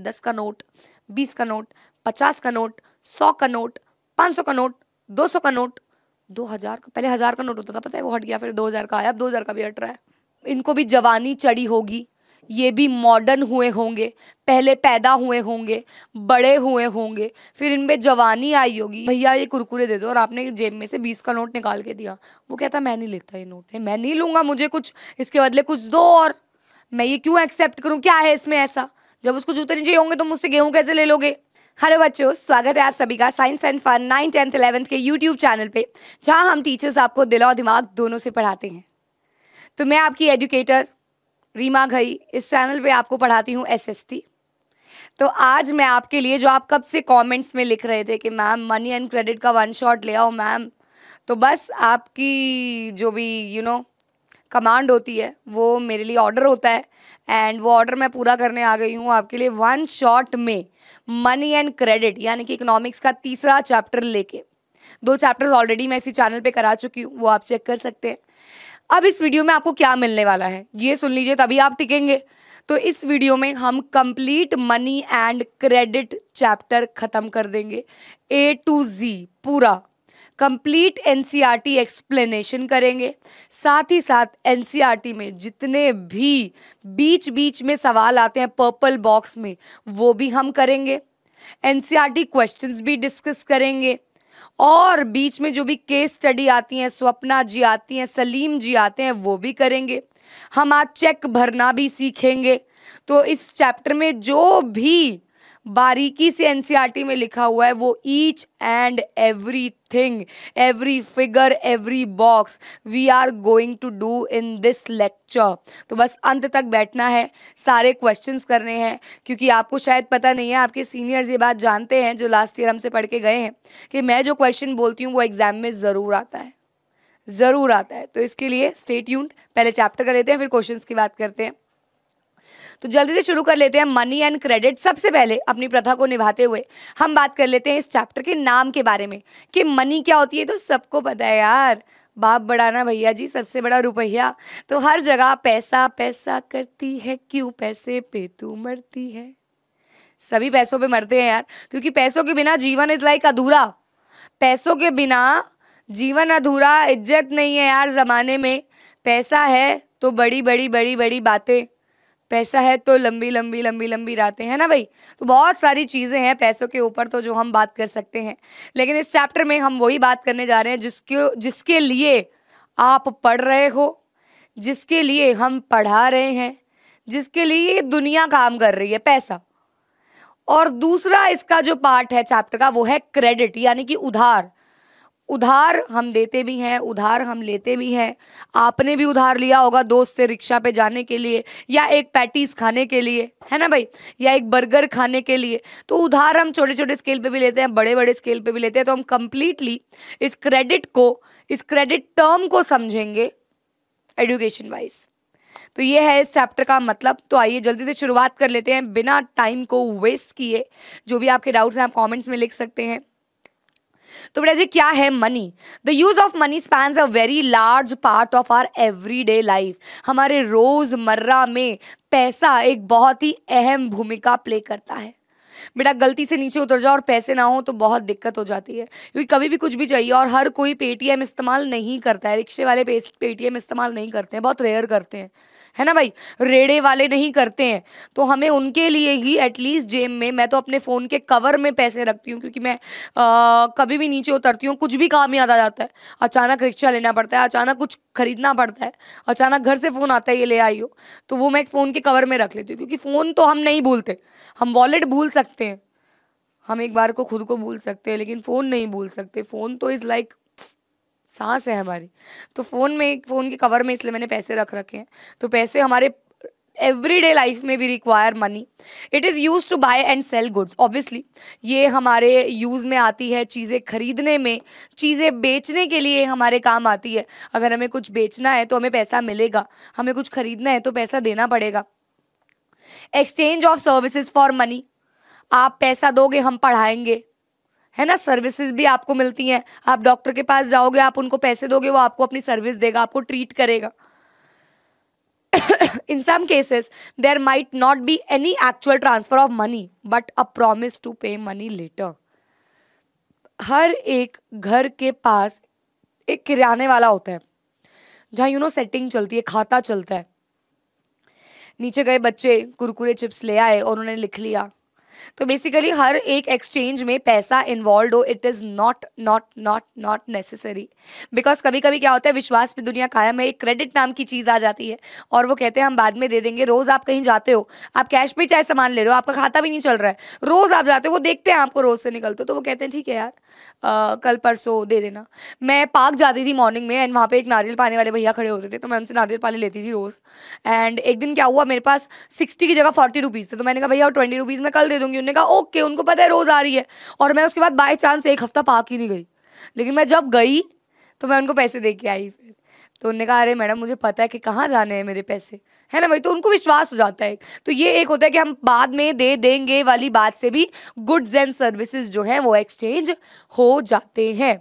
दस का नोट बीस का नोट पचास का नोट सौ का नोट पाँच सौ का नोट दो सौ का नोट दो हज़ार का पहले हज़ार का नोट होता था पता है वो हट गया फिर दो हज़ार का आया अब दो हज़ार का भी हट रहा है इनको भी जवानी चढ़ी होगी ये भी मॉडर्न हुए होंगे पहले पैदा हुए होंगे बड़े हुए होंगे फिर इनमें जवानी आई होगी भैया ये कुरकुरे दे दो और आपने जेब में से बीस का नोट निकाल के दिया वो कहता मैं नहीं लेता ये नोट है मैं नहीं लूँगा मुझे कुछ इसके बदले कुछ दो और मैं ये क्यों एक्सेप्ट करूँ क्या है इसमें ऐसा जब उसको जूते नहीं चाहिए होंगे तो मुझसे गेहूं कैसे ले लोगे हेलो बच्चों स्वागत है आप सभी का science and fun nine tenth eleventh के यूट्यूब चैनल पे जहां हम टीचर्स आपको दिल और दिमाग दोनों से पढ़ाते हैं तो मैं आपकी एजुकेटर रीमा घई इस चैनल पे आपको पढ़ाती हूँ एसएसटी तो आज मैं आपके लिए जो आप कब से कमेंट्स में लिख रहे थे कि मैम मनी एंड क्रेडिट का वन शॉट ले आओ मैम तो बस आपकी जो भी you you know know, command होती है वो मेरे लिए ऑर्डर होता है एंड वो ऑर्डर मैं पूरा करने आ गई हूँ आपके लिए वन शॉट में मनी एंड क्रेडिट यानी कि इकोनॉमिक्स का तीसरा चैप्टर लेके दो चैप्टर्स ऑलरेडी मैं इसी चैनल पे करा चुकी हूँ वो आप चेक कर सकते हैं अब इस वीडियो में आपको क्या मिलने वाला है ये सुन लीजिए तभी आप टिकेंगे तो इस वीडियो में हम complete money and credit chapter ख़त्म कर देंगे ए टू जी पूरा कंप्लीट एनसीईआरटी एक्सप्लेनेशन करेंगे साथ ही साथ एनसीईआरटी e में जितने भी बीच बीच में सवाल आते हैं पर्पल बॉक्स में वो भी हम करेंगे एनसीईआरटी क्वेश्चंस e भी डिस्कस करेंगे और बीच में जो भी केस स्टडी आती हैं स्वप्ना जी आती हैं सलीम जी आते हैं वो भी करेंगे हम आज चेक भरना भी सीखेंगे तो इस चैप्टर में जो भी बारीकी से एनसीईआरटी e में लिखा हुआ है वो each and everything every figure every box we are going to do in this lecture तो बस अंत तक बैठना है सारे क्वेश्चंस करने हैं क्योंकि आपको शायद पता नहीं है आपके सीनियर्स ये बात जानते हैं जो लास्ट ईयर हमसे पढ़ के गए हैं कि मैं जो क्वेश्चन बोलती हूँ वो एग्जाम में ज़रूर आता है ज़रूर आता है तो इसके लिए स्टेट यून पहले चैप्टर कर लेते हैं फिर क्वेश्चन की बात करते हैं तो जल्दी से शुरू कर लेते हैं मनी एंड क्रेडिट सबसे पहले अपनी प्रथा को निभाते हुए हम बात कर लेते हैं इस चैप्टर के नाम के बारे में कि मनी क्या होती है तो सबको पता है यार बाप बड़ा ना भैया जी सबसे बड़ा रुपया तो हर जगह पैसा पैसा करती है क्यों पैसे पे तू मरती है सभी पैसों पे मरते हैं यार क्योंकि पैसों के बिना जीवन इज लाइक अधूरा पैसों के बिना जीवन अधूरा इज्जत नहीं है यार ज़माने में पैसा है तो बड़ी बड़ी बड़ी बड़ी बातें पैसा है तो लंबी लंबी लंबी लंबी रातें हैं ना भाई तो बहुत सारी चीज़ें हैं पैसों के ऊपर तो जो हम बात कर सकते हैं लेकिन इस चैप्टर में हम वही बात करने जा रहे हैं जिसके जिसके लिए आप पढ़ रहे हो जिसके लिए हम पढ़ा रहे हैं जिसके लिए दुनिया काम कर रही है पैसा और दूसरा इसका जो पार्ट है चैप्टर का वो है क्रेडिट यानी कि उधार उधार हम देते भी हैं उधार हम लेते भी हैं आपने भी उधार लिया होगा दोस्त से रिक्शा पे जाने के लिए या एक पैटीज खाने के लिए है ना भाई या एक बर्गर खाने के लिए तो उधार हम छोटे छोटे स्केल पे भी लेते हैं बड़े बड़े स्केल पे भी लेते हैं तो हम कंप्लीटली इस क्रेडिट को इस क्रेडिट टर्म को समझेंगे एडुकेशन वाइज तो ये है इस चैप्टर का मतलब तो आइए जल्दी से शुरुआत कर लेते हैं बिना टाइम को वेस्ट किए जो भी आपके डाउट्स हैं आप कॉमेंट्स में लिख सकते हैं तो बेटा जी क्या है money the use of money spans a very large part of our everyday life हमारे रोजमर्रा में पैसा एक बहुत ही अहम भूमिका प्ले करता है बेटा गलती से नीचे उतर जाओ और पैसे ना हो तो बहुत दिक्कत हो जाती है क्योंकि कभी भी कुछ भी चाहिए और हर कोई पेटीएम इस्तेमाल नहीं करता है रिक्शे वाले पेटीएम इस्तेमाल नहीं करते हैं बहुत रेयर करते हैं है ना भाई रेड़े वाले नहीं करते हैं तो हमें उनके लिए ही एटलीस्ट जेब में मैं तो अपने फ़ोन के कवर में पैसे रखती हूँ क्योंकि मैं आ, कभी भी नीचे उतरती हूँ कुछ भी काम याद आ जाता है अचानक रिक्शा लेना पड़ता है अचानक कुछ खरीदना पड़ता है अचानक घर से फ़ोन आता है ये ले आई हो तो वो मैं फ़ोन के कवर में रख लेती हूँ क्योंकि फ़ोन तो हम नहीं भूलते हम वॉलेट भूल सकते हैं हम एक बार को खुद को भूल सकते हैं लेकिन फ़ोन नहीं भूल सकते फ़ोन तो इज़ लाइक like सांस है हमारी तो फ़ोन में फ़ोन के कवर में इसलिए मैंने पैसे रख रखे हैं तो पैसे हमारे एवरी डे लाइफ में we require money it is used to buy and sell goods obviously ये हमारे यूज़ में आती है चीज़ें खरीदने में चीज़ें बेचने के लिए हमारे काम आती है अगर हमें कुछ बेचना है तो हमें पैसा मिलेगा हमें कुछ खरीदना है तो पैसा देना पड़ेगा exchange of services for money आप पैसा दोगे हम पढ़ाएंगे है ना सर्विसेज भी आपको मिलती हैं आप डॉक्टर के पास जाओगे आप उनको पैसे दोगे वो आपको अपनी सर्विस देगा आपको ट्रीट करेगा in some cases there might not be any actual transfer of money but a promise to pay money later हर एक घर के पास एक किराने वाला होता है जहाँ यू नो सेटिंग चलती है खाता चलता है नीचे गए बच्चे कुरकुरे चिप्स ले आए और उन्होंने लिख लिया तो बेसिकली हर एक एक्सचेंज में पैसा इन्वॉल्व हो it is not not not not necessary because कभी कभी क्या होता है विश्वास पे दुनिया कायम है एक क्रेडिट नाम की चीज़ आ जाती है और वो कहते हैं हम बाद में दे देंगे रोज़ आप कहीं जाते हो आप कैश पे चाहे सामान ले रहे हो आपका खाता भी नहीं चल रहा है रोज़ आप जाते हो वो देखते हैं आपको रोज़ से निकलते हो तो वो कहते हैं ठीक है यार आ, कल परसों दे देना मैं पार्क जाती थी मॉर्निंग में एंड वहाँ पे एक नारियल पाने वाले भैया खड़े होते थे तो मैं उनसे नारियल पानी लेती थी रोज़ एंड एक दिन क्या हुआ मेरे पास सिक्सटी की जगह फोर्टी रुपीज़ थे तो मैंने कहा भैया और ट्वेंटी रुपीज़ मैं कल दे दूँगी उन्होंने कहा ओके उनको पता है रोज़ आ रही है और मैं उसके बाद बाई चांस एक हफ्ता पार्क ही नहीं गई लेकिन मैं जब गई तो मैं उनको पैसे दे के आई फिर तो उन्होंने कहा अरे मैडम मुझे पता है कि कहाँ जाने हैं मेरे पैसे है ना भाई तो उनको विश्वास हो जाता है तो ये एक होता है कि हम बाद में दे देंगे वाली बात से भी गुड्स एंड सर्विसेज जो है वो एक्सचेंज हो जाते हैं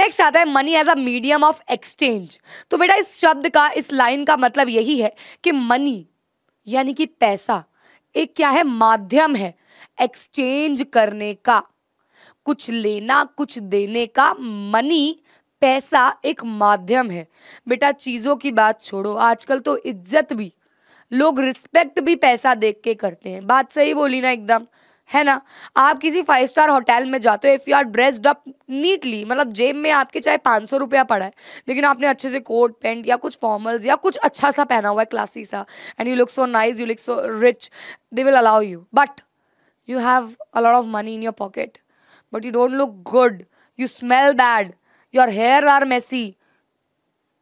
नेक्स्ट आता है money as a medium of exchange तो बेटा इस शब्द का इस लाइन का मतलब यही है कि मनी यानी कि पैसा एक क्या है माध्यम है एक्सचेंज करने का कुछ लेना कुछ देने का मनी पैसा एक माध्यम है बेटा चीज़ों की बात छोड़ो आजकल तो इज्जत भी लोग रिस्पेक्ट भी पैसा देख के करते हैं बात सही बोली ना एकदम है ना आप किसी फाइव स्टार होटल में जाते हो if you are dressed up neatly मतलब जेब में आपके चाहे पाँच सौ रुपया पड़ा है लेकिन आपने अच्छे से कोट पेंट या कुछ फॉर्मल्स या कुछ अच्छा सा पहना हुआ है क्लासी सा and you look so nice you look so rich they will allow you but you have a lot of money in your pocket but you don't look good you smell bad your hair are messy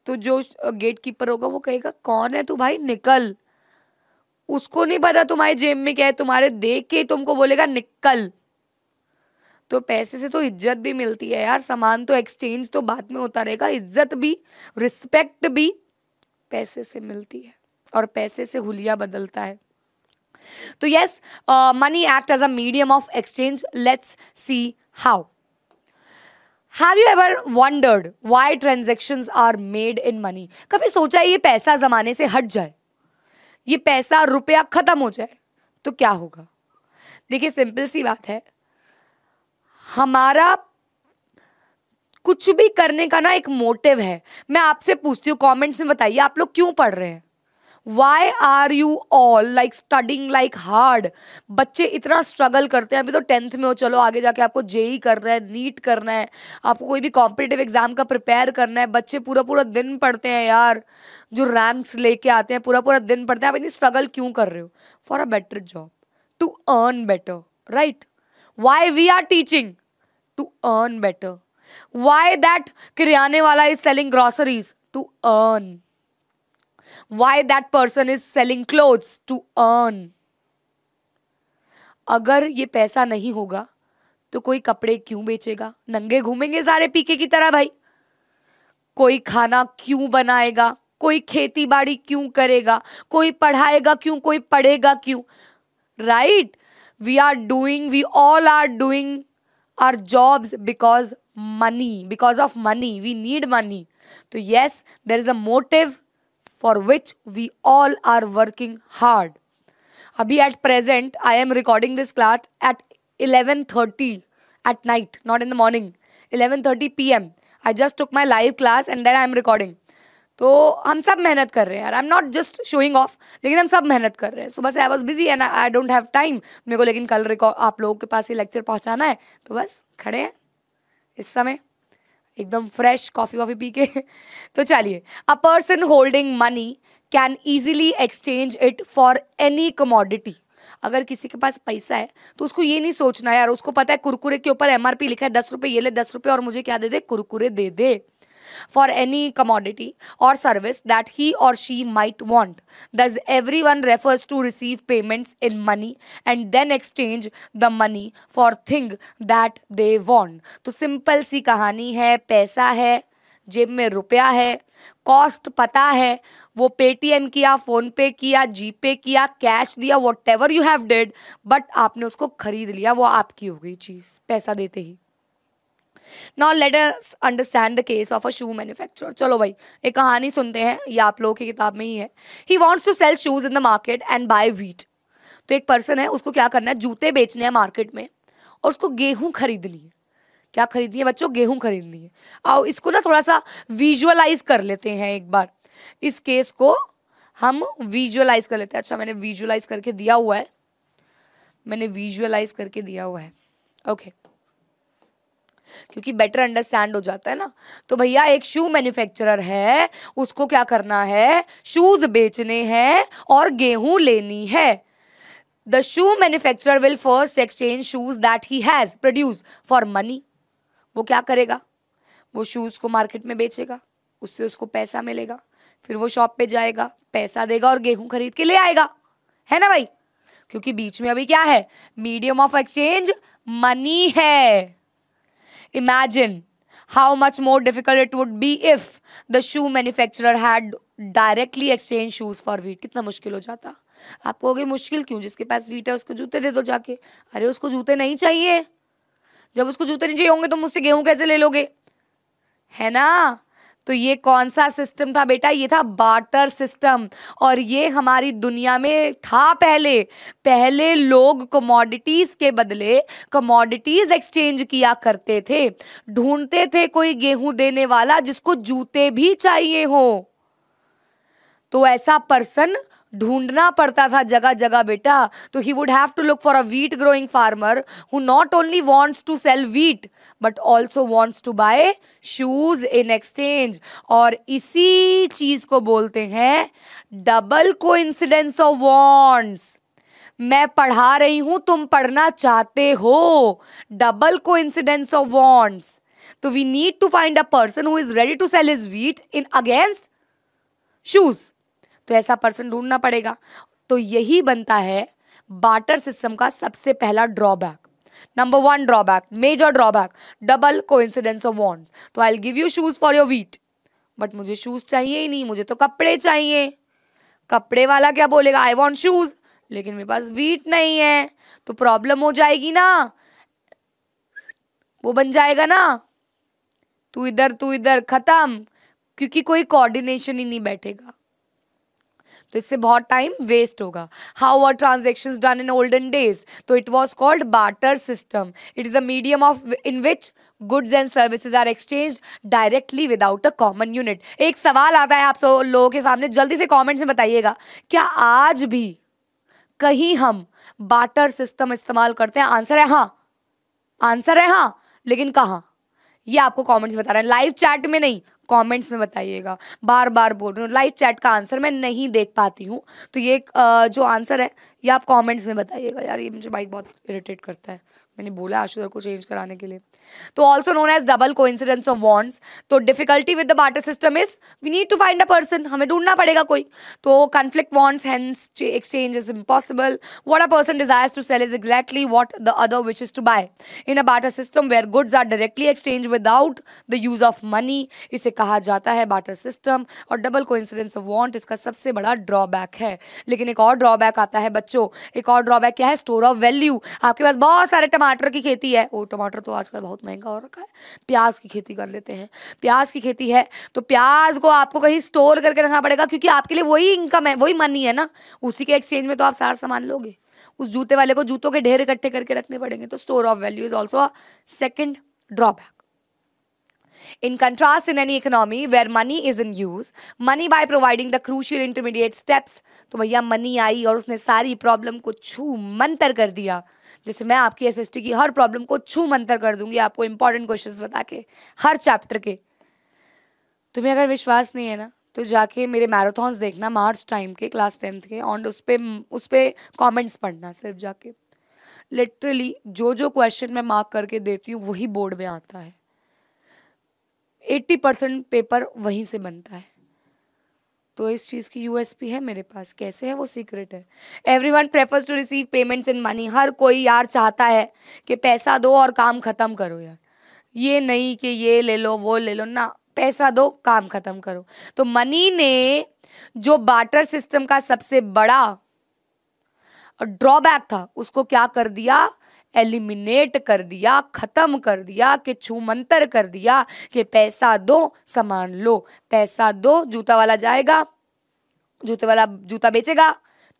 तो जो gate keeper होगा वो कहेगा कौन है तू भाई निकल उसको नहीं पता तुम्हारी जेब में क्या है तुम्हारे देख के तुमको बोलेगा निकल तो पैसे से तो इज्जत भी मिलती है यार सामान तो एक्सचेंज तो बाद में होता रहेगा इज्जत भी रिस्पेक्ट भी पैसे से मिलती है और पैसे से हुलिया बदलता है तो yes money act as a medium of exchange let's see how have you ever wondered why transaction are made in money कभी सोचा ये पैसा जमाने से हट जाए ये पैसा रुपया खत्म हो जाए तो क्या होगा देखिए सिंपल सी बात है हमारा कुछ भी करने का ना एक मोटिव है मैं आपसे पूछती हूँ कमेंट्स में बताइए आप लोग क्यों पढ़ रहे हैं why are you all like studying like hard बच्चे इतना स्ट्रगल करते हैं अभी तो टेंथ में हो चलो आगे जाके आपको जेई करना है नीट करना है आपको कोई भी कॉम्पिटेटिव एग्जाम का प्रिपेयर करना है बच्चे पूरा पूरा दिन पढ़ते हैं यार जो रैंक्स लेके आते हैं पूरा पूरा दिन पढ़ते हैं आप इतनी स्ट्रगल क्यों कर रहे हो for a better job to earn better right why we are teaching to earn better why that किराने वाला is selling groceries to earn why that person is selling clothes to earn अगर ये पैसा नहीं होगा तो कोई कपड़े क्यों बेचेगा नंगे घूमेंगे सारे पीके की तरह भाई कोई खाना क्यों बनाएगा कोई खेती बाड़ी क्यों करेगा कोई पढ़ाएगा क्यों कोई पढ़ेगा क्यों right we are doing we all are doing are jobs because money because of money we need money तो yes there is a motive for which we all are working hard अभी at present I am recording this class at eleven thirty at night not in the morning eleven thirty P M I just took my live class and then I am recording तो हम सब मेहनत कर रहे हैं यार I am not just showing off लेकिन हम सब मेहनत कर रहे हैं सुबह से I was busy and I don't have time मेरे को लेकिन कल रिकॉर्ड आप लोगों के पास ये लेक्चर पहुँचाना है तो बस खड़े हैं इस समय एकदम फ्रेश कॉफ़ी वॉफ़ी पी के तो चलिए a person holding money can easily exchange it for any commodity अगर किसी के पास पैसा है तो उसको ये नहीं सोचना यार उसको पता है कुरकुरे के ऊपर एमआरपी लिखा है दस रुपये ये ले दस रुपये और मुझे क्या दे दे कुरकुरे दे दे for any commodity or service that he or she might want. Thus, everyone refers to receive payments in money and then exchange the money for thing that they want. तो सिंपल सी कहानी है पैसा है जेब में रुपया है कॉस्ट पता है वो पेटीएम किया फोन पे किया जी पे किया कैश दिया whatever you have dead but आपने उसको खरीद लिया वो आपकी हो गई चीज़ पैसा देते ही now let us understand the case of a shoe manufacturer चलो भाई एक कहानी सुनते हैं ये आप लोगों की किताब में ही है he wants to sell shoes in the market and buy wheat तो एक पर्सन है उसको क्या करना है जूते बेचने हैं मार्केट में और उसको गेहूं खरीदनी है क्या खरीदनी है बच्चों गेहूं खरीदनी है आओ इसको ना थोड़ा सा विजुअलाइज कर लेते हैं एक बार इस केस को हम विजुअलाइज कर लेते हैं अच्छा मैंने विजुअलाइज करके दिया हुआ है मैंने विजुअलाइज करके दिया हुआ है ओके okay. क्योंकि बेटर अंडरस्टैंड हो जाता है ना तो भैया एक शू मैन्युफैक्चरर है उसको क्या करना है शूज बेचने हैं और गेहूं लेनी है the shoe manufacturer will first exchange shoes that he has produce for money वो क्या करेगा वो शूज को मार्केट में बेचेगा उससे उसको पैसा मिलेगा फिर वो शॉप पे जाएगा पैसा देगा और गेहूं खरीद के ले आएगा है ना भाई क्योंकि बीच में अभी क्या है मीडियम ऑफ एक्सचेंज मनी है Imagine how much more difficult it would be if the shoe manufacturer had directly exchanged shoes for wheat. कितना मुश्किल हो जाता आप कहोगे मुश्किल क्यों जिसके पास वीट है उसको जूते दे दो जाके अरे उसको जूते नहीं चाहिए जब उसको जूते नहीं चाहिए होंगे तो मुझसे गेहूं कैसे ले लोगे है ना तो ये कौन सा सिस्टम था बेटा ये था बाटर सिस्टम और ये हमारी दुनिया में था पहले पहले लोग कमोडिटीज़ के बदले कमोडिटीज़ एक्सचेंज किया करते थे ढूंढते थे कोई गेहूं देने वाला जिसको जूते भी चाहिए हो तो ऐसा पर्सन ढूंढना पड़ता था जगह जगह बेटा तो he would have to look for a wheat growing farmer who not only wants to sell wheat but also wants to buy shoes in exchange और इसी चीज को बोलते हैं double coincidence of wants मैं पढ़ा रही हूं तुम पढ़ना चाहते हो double coincidence of wants तो we need to find a person who is ready to sell is wheat in against shoes तो ऐसा पर्सन ढूंढना पड़ेगा तो यही बनता है बाटर सिस्टम का सबसे पहला drawback number one drawback major drawback double co of want तो I give you shoes for your wheat but मुझे शूज चाहिए ही नहीं मुझे तो कपड़े चाहिए कपड़े वाला क्या बोलेगा आई वॉन्ट शूज लेकिन मेरे पास वीट नहीं है तो प्रॉब्लम हो जाएगी ना वो बन जाएगा ना तू इधर तू इधर खत्म क्योंकि कोई कोऑर्डिनेशन ही नहीं बैठेगा तो इससे बहुत टाइम वेस्ट होगा how are transaction done in olden days तो it was called barter system it is a medium of in which goods and services are exchange directly without a common unit एक सवाल आता है आप सब लोगों के सामने जल्दी से कॉमेंट्स में बताइएगा क्या आज भी कहीं हम बाटर सिस्टम इस्तेमाल करते हैं आंसर है हाँ आंसर है हाँ लेकिन कहाँ ये आपको कमेंट्स बता रहे हैं लाइव चैट में नहीं कमेंट्स में बताइएगा बार बार बोल रही हूँ लाइव चैट का आंसर मैं नहीं देख पाती हूँ तो ये जो आंसर है ये आप कमेंट्स में बताइएगा यार ये मुझे बाइक बहुत इरिटेट करता है मैंने बोला आशुधर को चेंज कराने के लिए तो also known as double coincidence of wants तो difficulty with the barter system is we need to find a person हमें ढूंढना पड़ेगा कोई तो conflict wants hence exchange is impossible what a person desires to sell is exactly what the other which is to buy in a barter system where goods are directly exchange without the use of money इसे कहा जाता है barter system और double coincidence of want इसका सबसे बड़ा drawback है लेकिन एक और ड्रॉबैक आता है बच्चों एक और ड्रॉबैक क्या है स्टोर ऑफ वैल्यू आपके पास बहुत सारे टमा टमाटर की खेती है वो टमाटर तो आजकल बहुत महंगा हो रखा है प्याज की खेती कर लेते हैं प्याज की खेती है तो प्याज को आपको कहीं स्टोर करके रखना पड़ेगा क्योंकि आपके लिए वही इनकम है वही मनी है ना उसी के एक्सचेंज में तो आप सारा सामान लोगे उस जूते वाले को जूतों के ढेर इकट्ठे करके रखने पड़ेंगे तो store of value is also second drawback In contrast, in any economy where money is in use, money by providing the crucial intermediate steps, तो भैया मनी आई और उसने सारी प्रॉब्लम को छू मंतर कर दिया जैसे मैं आपकी एस की हर प्रॉब्लम को छू मंतर कर दूंगी आपको इंपॉर्टेंट क्वेश्चन बता के हर चैप्टर के तुम्हें अगर विश्वास नहीं है ना तो जाके मेरे मैराथॉन्स देखना मार्च टाइम के क्लास टेंथ के और उस पर उस पर कॉमेंट्स पढ़ना सिर्फ जाके लिटरली जो जो क्वेश्चन मैं मार्क करके देती हूँ वही बोर्ड में आता है एट्टी परसेंट पेपर वहीं से बनता है तो इस चीज़ की यूएसपी है मेरे पास कैसे है वो सीक्रेट है everyone prefers to receive payments in money हर कोई यार चाहता है कि पैसा दो और काम ख़त्म करो यार ये नहीं कि ये ले लो वो ले लो ना पैसा दो काम ख़त्म करो तो मनी ने जो बाटर सिस्टम का सबसे बड़ा ड्रॉबैक था उसको क्या कर दिया एलिमिनेट कर दिया ख़त्म कर दिया कि छूमंतर कर दिया कि पैसा दो सामान लो पैसा दो जूता वाला जाएगा जूते वाला जूता बेचेगा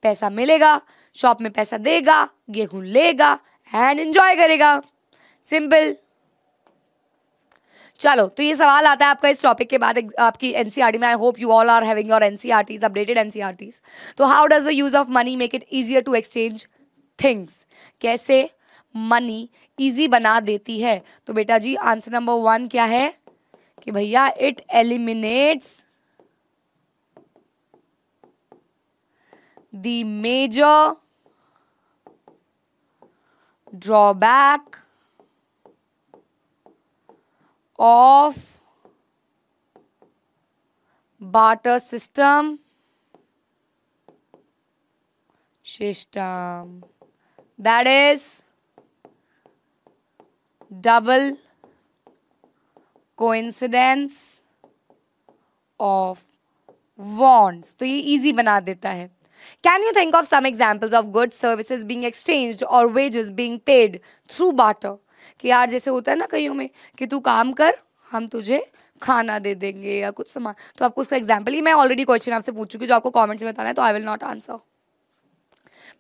पैसा मिलेगा शॉप में पैसा देगा गेहूं लेगा एंड एंजॉय करेगा सिंपल चलो तो ये सवाल आता है आपका इस टॉपिक के बाद आपकी एनसीआर e में I hope you all are having your NCERTs updated NCERTs तो how does the use of money make it easier to exchange things कैसे मनी इजी बना देती है तो बेटा जी आंसर नंबर वन क्या है कि भैया it eliminates the major drawback of barter system system that is double coincidence of wants तो ये इजी बना देता है can you think of some examples of good services being exchange और wages being paid through barter कि यार जैसे होता है ना कईयों में कि तू काम कर हम तुझे खाना दे देंगे या कुछ सामान तो आपको उसका एग्जाम्पल ही मैं ऑलरेडी क्वेश्चन आपसे पूछ चुकी जो आपको कमेंट्स में बताना है तो आई विल नॉट आंसर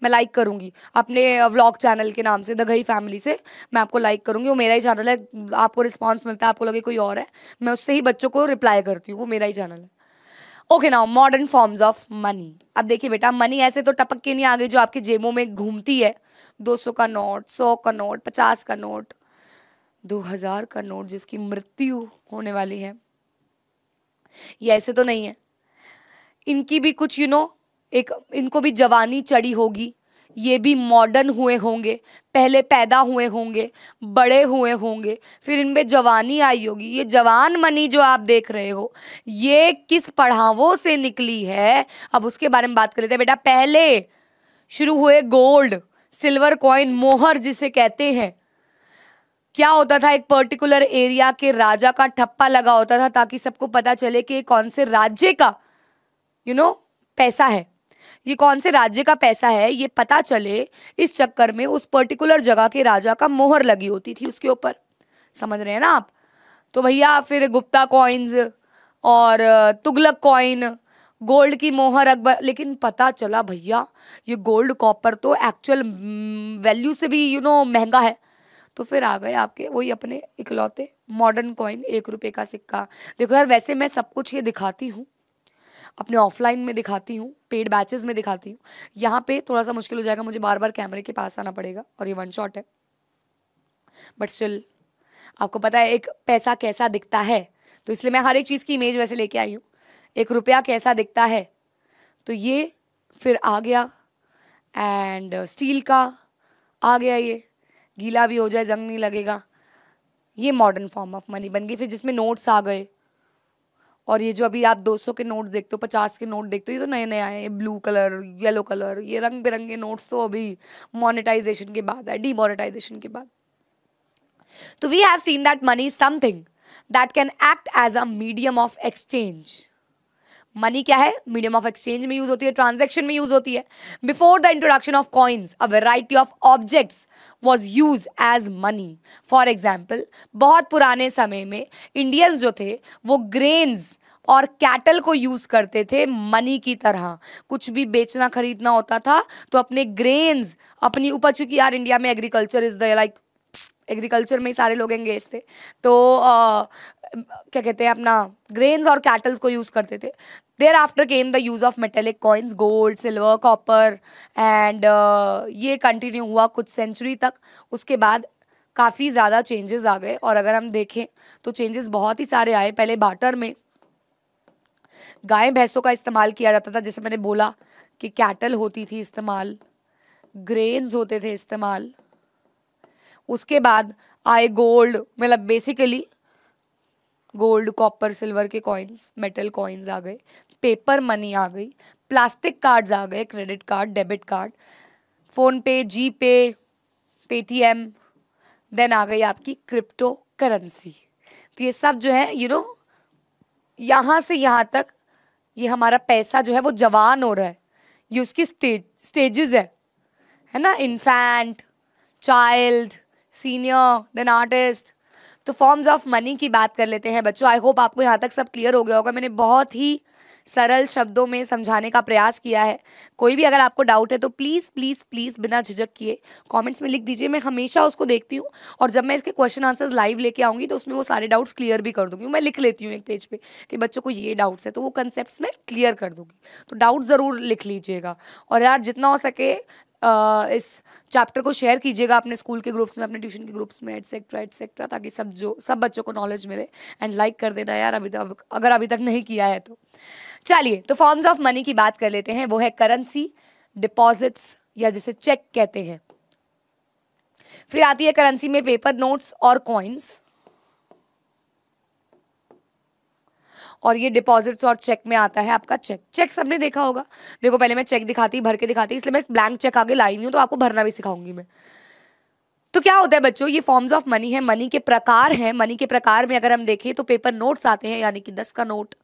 मैं लाइक करूँगी अपने व्लॉग चैनल के नाम से द गई फैमिली से मैं आपको लाइक करूँगी वो मेरा ही चैनल है आपको रिस्पॉन्स मिलता है आपको लगे कोई और है मैं उससे ही बच्चों को रिप्लाई करती हूँ वो मेरा ही चैनल है okay now modern forms of money अब देखिए बेटा मनी ऐसे तो टपक के नहीं आ गई जो आपके जेबों में घूमती है दो सौ का नोट सौ का नोट पचास का नोट दो हजार का नोट जिसकी मृत्यु होने वाली है ये ऐसे तो नहीं है इनकी भी कुछ यू you नो know, एक इनको भी जवानी चढ़ी होगी ये भी मॉडर्न हुए होंगे पहले पैदा हुए होंगे बड़े हुए होंगे फिर इन पर जवानी आई होगी ये जवान मनी जो आप देख रहे हो ये किस पढ़ावों से निकली है अब उसके बारे में बात कर लेते हैं बेटा पहले शुरू हुए गोल्ड सिल्वर कॉइन मोहर जिसे कहते हैं क्या होता था एक पर्टिकुलर एरिया के राजा का ठप्पा लगा होता था ताकि सबको पता चले कि कौन से राज्य का यू you नो know, पैसा है ये कौन से राज्य का पैसा है ये पता चले इस चक्कर में उस पर्टिकुलर जगह के राजा का मोहर लगी होती थी उसके ऊपर समझ रहे हैं ना आप तो भैया फिर गुप्ता कॉइन्स और तुगलक कॉइन गोल्ड की मोहर अकबर लेकिन पता चला भैया ये गोल्ड कॉपर तो एक्चुअल वैल्यू mm, से भी यू नो महंगा है तो फिर आ गए आपके वही अपने इकलौते मॉडर्न कॉइन एक रुपए का सिक्का देखो यार वैसे मैं सब कुछ ये दिखाती हूँ अपने ऑफलाइन में दिखाती हूँ पेड बैचेस में दिखाती हूँ यहाँ पे थोड़ा सा मुश्किल हो जाएगा मुझे बार बार कैमरे के पास आना पड़ेगा और ये वन शॉट है बट स्टिल आपको पता है एक पैसा कैसा दिखता है तो इसलिए मैं हर एक चीज़ की इमेज वैसे लेके आई हूँ एक रुपया कैसा दिखता है तो ये फिर आ गया एंड स्टील का आ गया ये गीला भी हो जाए जंग नहीं लगेगा ये मॉडर्न फॉर्म ऑफ मनी बन गई फिर जिसमें नोट्स आ गए और ये जो अभी आप 200 के नोट देखते हो 50 के नोट देखते हो ये तो नए नए आए हैं ब्लू कलर येलो कलर ये रंग बिरंगे नोट्स तो अभी मोनेटाइजेशन के बाद है डीमोनेटाइजेशन के बाद तो we have seen that money something that can act as a medium of exchange money क्या है मीडियम ऑफ एक्सचेंज में यूज होती है ट्रांजेक्शन में यूज होती है before the introduction of coins a variety of objects was use as money for example बहुत पुराने समय में इंडियंस जो थे वो ग्रेन्स और कैटल को यूज़ करते थे मनी की तरह कुछ भी बेचना खरीदना होता था तो अपने ग्रेन्स अपनी उपज चुकी यार इंडिया में agriculture is the like agriculture में ही सारे लोग एंगेज थे तो क्या कहते हैं अपना ग्रेन्स और कैटल्स को यूज़ करते थे thereafter came the use of metallic coins gold silver copper and ये कंटिन्यू हुआ कुछ सेंचुरी तक उसके बाद काफ़ी ज़्यादा चेंजेस आ गए और अगर हम देखें तो चेंजेस बहुत ही सारे आए पहले बाटर में गाय भैंसों का इस्तेमाल किया जाता था जैसे मैंने बोला कि कैटल होती थी इस्तेमाल ग्रेन्स होते थे इस्तेमाल उसके बाद आए गोल्ड मतलब बेसिकली गोल्ड कॉपर सिल्वर के कॉइन्स मेटल कॉइन्स आ गए पेपर मनी आ गई प्लास्टिक कार्ड्स आ गए credit card debit card PhonePe जी पे पेटीएम देन आ गई आपकी क्रिप्टो करेंसी तो ये सब जो है यू नो यहाँ से यहाँ तक ये हमारा पैसा जो है वो जवान हो रहा है ये उसकी स्टेज स्टेजेस है है ना infant child senior then artist तो फॉर्म्स ऑफ मनी की बात कर लेते हैं बच्चों आई होप आपको यहाँ तक सब क्लियर हो गया होगा मैंने बहुत ही सरल शब्दों में समझाने का प्रयास किया है कोई भी अगर आपको डाउट है तो प्लीज़ प्लीज़ प्लीज़ बिना झिझक किए कमेंट्स में लिख दीजिए मैं हमेशा उसको देखती हूँ और जब मैं इसके क्वेश्चन आंसर्स लाइव लेके आऊँगी तो उसमें वो सारे डाउट्स क्लियर भी कर दूँगी मैं लिख लेती हूँ एक पेज पे कि बच्चों को ये डाउट्स है तो वो कंसेप्ट मैं क्लियर कर दूँगी तो डाउट ज़रूर लिख लीजिएगा और यार जितना हो सके इस चैप्टर को शेयर कीजिएगा अपने स्कूल के ग्रुप्स में अपने ट्यूशन के ग्रुप्स में एट्सेट्रा एट्सेट्रा ताकि सब जो सब बच्चों को नॉलेज मिले एंड लाइक कर देना यार अभी तक अगर अभी तक नहीं किया है तो चलिए तो फॉर्म्स ऑफ मनी की बात कर लेते हैं वो है करेंसी डिपॉजिट्स या जिसे चेक कहते हैं फिर आती है करेंसी में पेपर नोट्स और कॉइन्स और ये डिपॉजिट्स और चेक में आता है आपका चेक चेक सबने देखा होगा देखो पहले मैं चेक दिखाती भर के दिखाती इसलिए मैं ब्लैंक चेक आगे लाई हुई हूँ तो आपको भरना भी सिखाऊंगी मैं तो क्या होता है बच्चों ये फॉर्म्स ऑफ मनी है मनी के प्रकार है मनी के प्रकार में अगर हम देखें तो पेपर नोट्स आते हैं यानी कि दस का नोट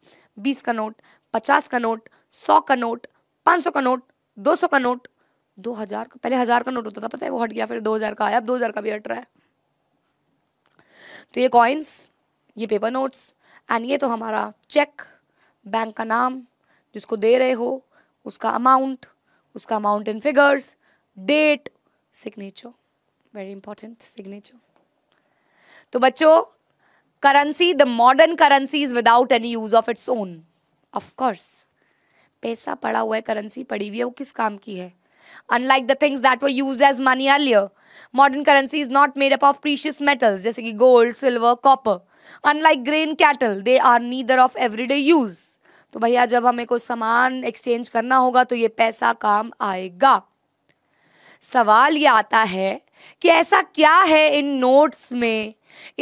बीस का नोट पचास का नोट सौ का नोट पाँच सौ का नोट दो सौ का नोट दो हजार का पहले हजार का नोट होता था पता है वो हट गया फिर दो हजार का आया अब दो हजार का भी हट रहा है तो ये कॉइन्स ये पेपर नोट्स एंड ये तो हमारा चेक बैंक का नाम जिसको दे रहे हो उसका अमाउंट उसका amount in figures date signature very important signature तो बच्चों currency the modern currency is without any use of its own of course पैसा पड़ा हुआ है करेंसी पड़ी हुई है वो किस काम की है unlike the things that were use as money earlier modern currency is not made up of precious metals जैसे कि gold silver copper unlike grain cattle they are neither of everyday use तो भैया जब हमें कोई सामान एक्सचेंज करना होगा तो ये पैसा काम आएगा सवाल ये आता है कि ऐसा क्या है इन नोट्स में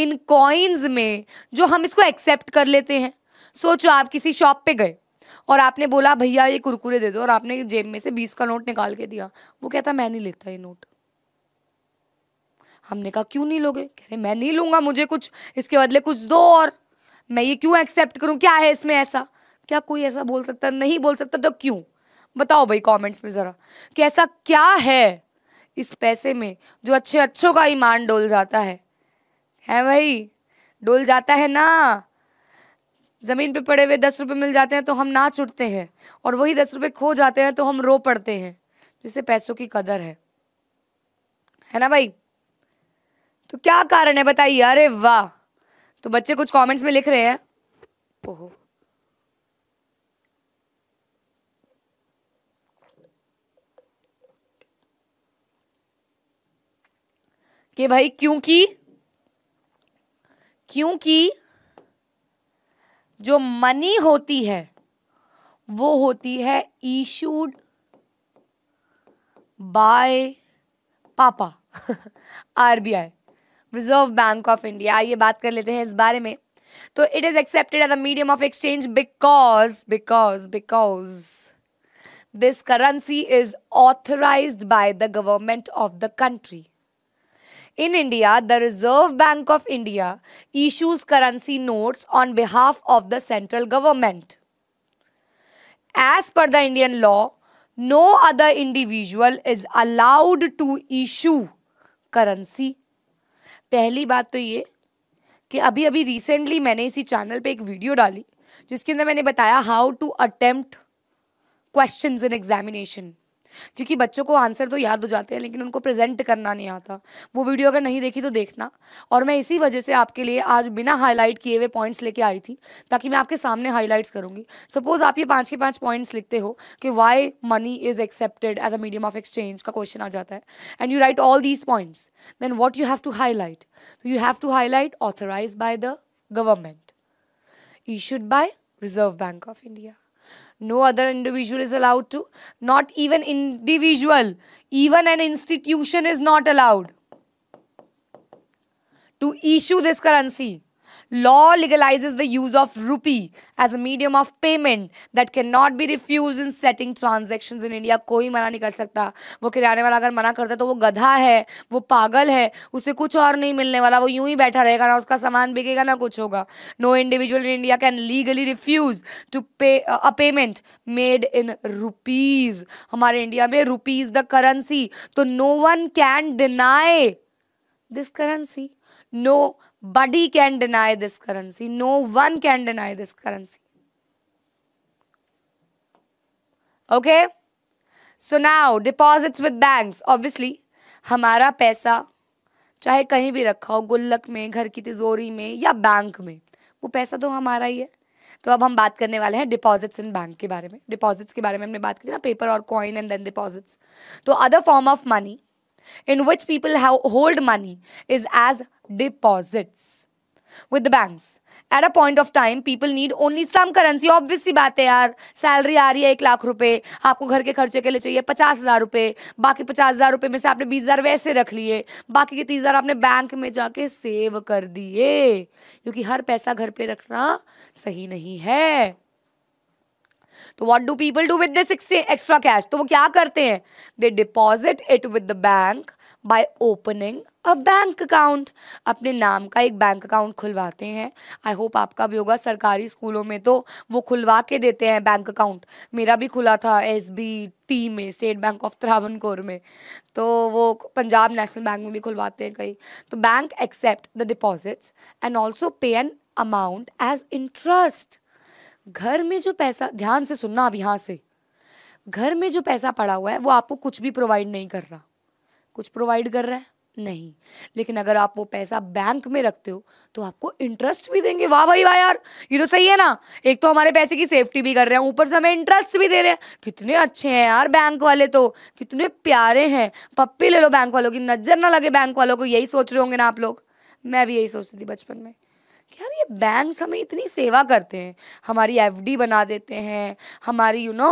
इन कॉइन्स में जो हम इसको एक्सेप्ट कर लेते हैं सोचो आप किसी शॉप पे गए और आपने बोला भैया ये कुरकुरे दे दो और आपने जेब में से बीस का नोट निकाल के दिया वो कहता मैं नहीं लेता ये नोट हमने कहा क्यों नहीं लोगे कह रहे मैं नहीं लूँगा मुझे कुछ इसके बदले कुछ दो और मैं ये क्यों एक्सेप्ट करूँ क्या है इसमें ऐसा क्या कोई ऐसा बोल सकता नहीं बोल सकता तो क्यों बताओ भाई कमेंट्स में ज़रा कि ऐसा क्या है इस पैसे में जो अच्छे अच्छों का ईमान डोल जाता है है भाई डोल जाता है ना ज़मीन पे पड़े हुए दस रुपए मिल जाते हैं तो हम ना छुटते हैं और वही दस रुपए खो जाते हैं तो हम रो पड़ते हैं जिससे पैसों की कदर है है ना भाई तो क्या कारण है बताइए अरे वाह तो बच्चे कुछ कमेंट्स में लिख रहे हैं ओहो कि भाई क्योंकि क्योंकि जो मनी होती है वो होती है ईशूड बाय पापा RBI reserve bank of India आइए बात कर लेते हैं इस बारे में तो it is accepted as a medium of exchange because because because this currency is authorised by the government of the In India, the Reserve Bank of India issues currency notes on behalf of the central government. As per the Indian law, no other individual is allowed to issue currency पहली बात तो ये कि अभी अभी recently मैंने इसी channel पे एक वीडियो डाली जिसके अंदर मैंने बताया how to attempt questions in examination क्योंकि बच्चों को आंसर तो याद हो जाते हैं लेकिन उनको प्रेजेंट करना नहीं आता वो वीडियो अगर नहीं देखी तो देखना और मैं इसी वजह से आपके लिए आज बिना हाईलाइट किए हुए पॉइंट्स लेके आई थी ताकि मैं आपके सामने हाईलाइट्स करूँगी सपोज आप ये पाँच के पाँच पॉइंट्स लिखते हो कि why money is accepted as a medium of exchange का क्वेश्चन आ जाता है and you write all these points then what you have to highlight you have to highlight authorise by the government issued by reserve bank of India No other individual is allowed to. Not even individual. Even an institution is not allowed to issue this currency. Law legalizes the use of rupee as a medium of payment that cannot be refused in setting transactions in India. कोई मना नहीं कर सकता वो किराने वाला अगर मना करता है तो वो गधा है वो पागल है उसे कुछ और नहीं मिलने वाला वो यूं ही बैठा रहेगा ना उसका सामान बिकेगा ना कुछ होगा no individual in India can legally refuse to pay a payment made in rupees हमारे इंडिया में रुपीज द करेंसी तो no one can deny this currency नो बडी can deny this currency. No one can deny this currency. Okay? So now, deposits with banks. Obviously, हमारा पैसा चाहे कहीं भी रखा हो गुल्लक में घर की तिजोरी में या बैंक में वो पैसा तो हमारा ही है तो अब हम बात करने वाले हैं डिपॉजिट्स इन बैंक के बारे में डिपॉजिट्स के बारे में हमने बात की थी ना पेपर और कॉइन एंड देन डिपॉजिट्स तो other form of money in which people hold money is as deposits with the banks. At a point of time, people need only some currency. Obvious बात है यार salary आ रही है एक लाख रुपए आपको घर के खर्चे के लिए चाहिए पचास हज़ार रुपये बाकी पचास हज़ार रुपये में से आपने बीस हज़ार वैसे रख लिए बाकी के तीस हज़ार आपने बैंक में जाके सेव कर दिए क्योंकि हर पैसा घर पे रखना सही नहीं है तो what do people do with this extra cash तो वो क्या करते हैं they deposit it with the bank by opening a bank account अपने नाम का एक बैंक अकाउंट खुलवाते हैं आई होप आपका भी होगा सरकारी स्कूलों में तो वो खुलवा के देते हैं बैंक अकाउंट मेरा भी खुला था एस बी टी में स्टेट बैंक ऑफ त्रावणकोर में तो वो पंजाब नेशनल बैंक में भी खुलवाते हैं कई तो bank accept the deposits and also pay an amount as interest घर में जो पैसा ध्यान से सुनना अब यहाँ से घर में जो पैसा पड़ा हुआ है वो आपको कुछ भी प्रोवाइड नहीं कर रहा कुछ प्रोवाइड कर रहा है नहीं लेकिन अगर आप वो पैसा बैंक में रखते हो तो आपको इंटरेस्ट भी देंगे वाह भाई वाह यार ये तो सही है ना एक तो हमारे पैसे की सेफ्टी भी कर रहे हैं ऊपर से हमें इंटरेस्ट भी दे रहे हैं कितने अच्छे हैं यार बैंक वाले तो कितने प्यारे हैं पप्पी ले लो बैंक वालों की नज़र ना लगे बैंक वालों को यही सोच रहे होंगे ना आप लोग मैं भी यही सोचती थी बचपन में कि यार ये बैंक्स हमें इतनी सेवा करते हैं हमारी एफडी बना देते हैं हमारी यू नो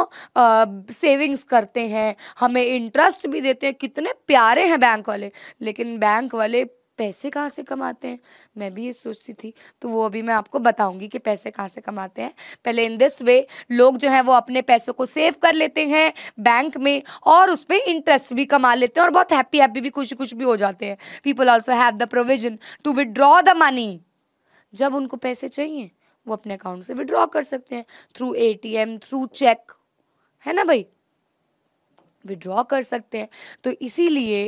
सेविंग्स करते हैं हमें इंटरेस्ट भी देते हैं कितने प्यारे हैं बैंक वाले लेकिन बैंक वाले पैसे कहाँ से कमाते हैं मैं भी ये सोचती थी तो वो अभी मैं आपको बताऊंगी कि पैसे कहाँ से कमाते हैं पहले इन दिस वे लोग जो हैं वो अपने पैसों को सेव कर लेते हैं बैंक में और उस पर इंटरेस्ट भी कमा लेते हैं और बहुत हैप्पी हैप्पी भी खुशी खुश भी हो जाते हैं people also have the provision to withdraw the money जब उनको पैसे चाहिए वो अपने अकाउंट से विड्रॉ कर सकते हैं थ्रू ए थ्रू चेक है ना भाई विड्रॉ कर सकते हैं तो इसीलिए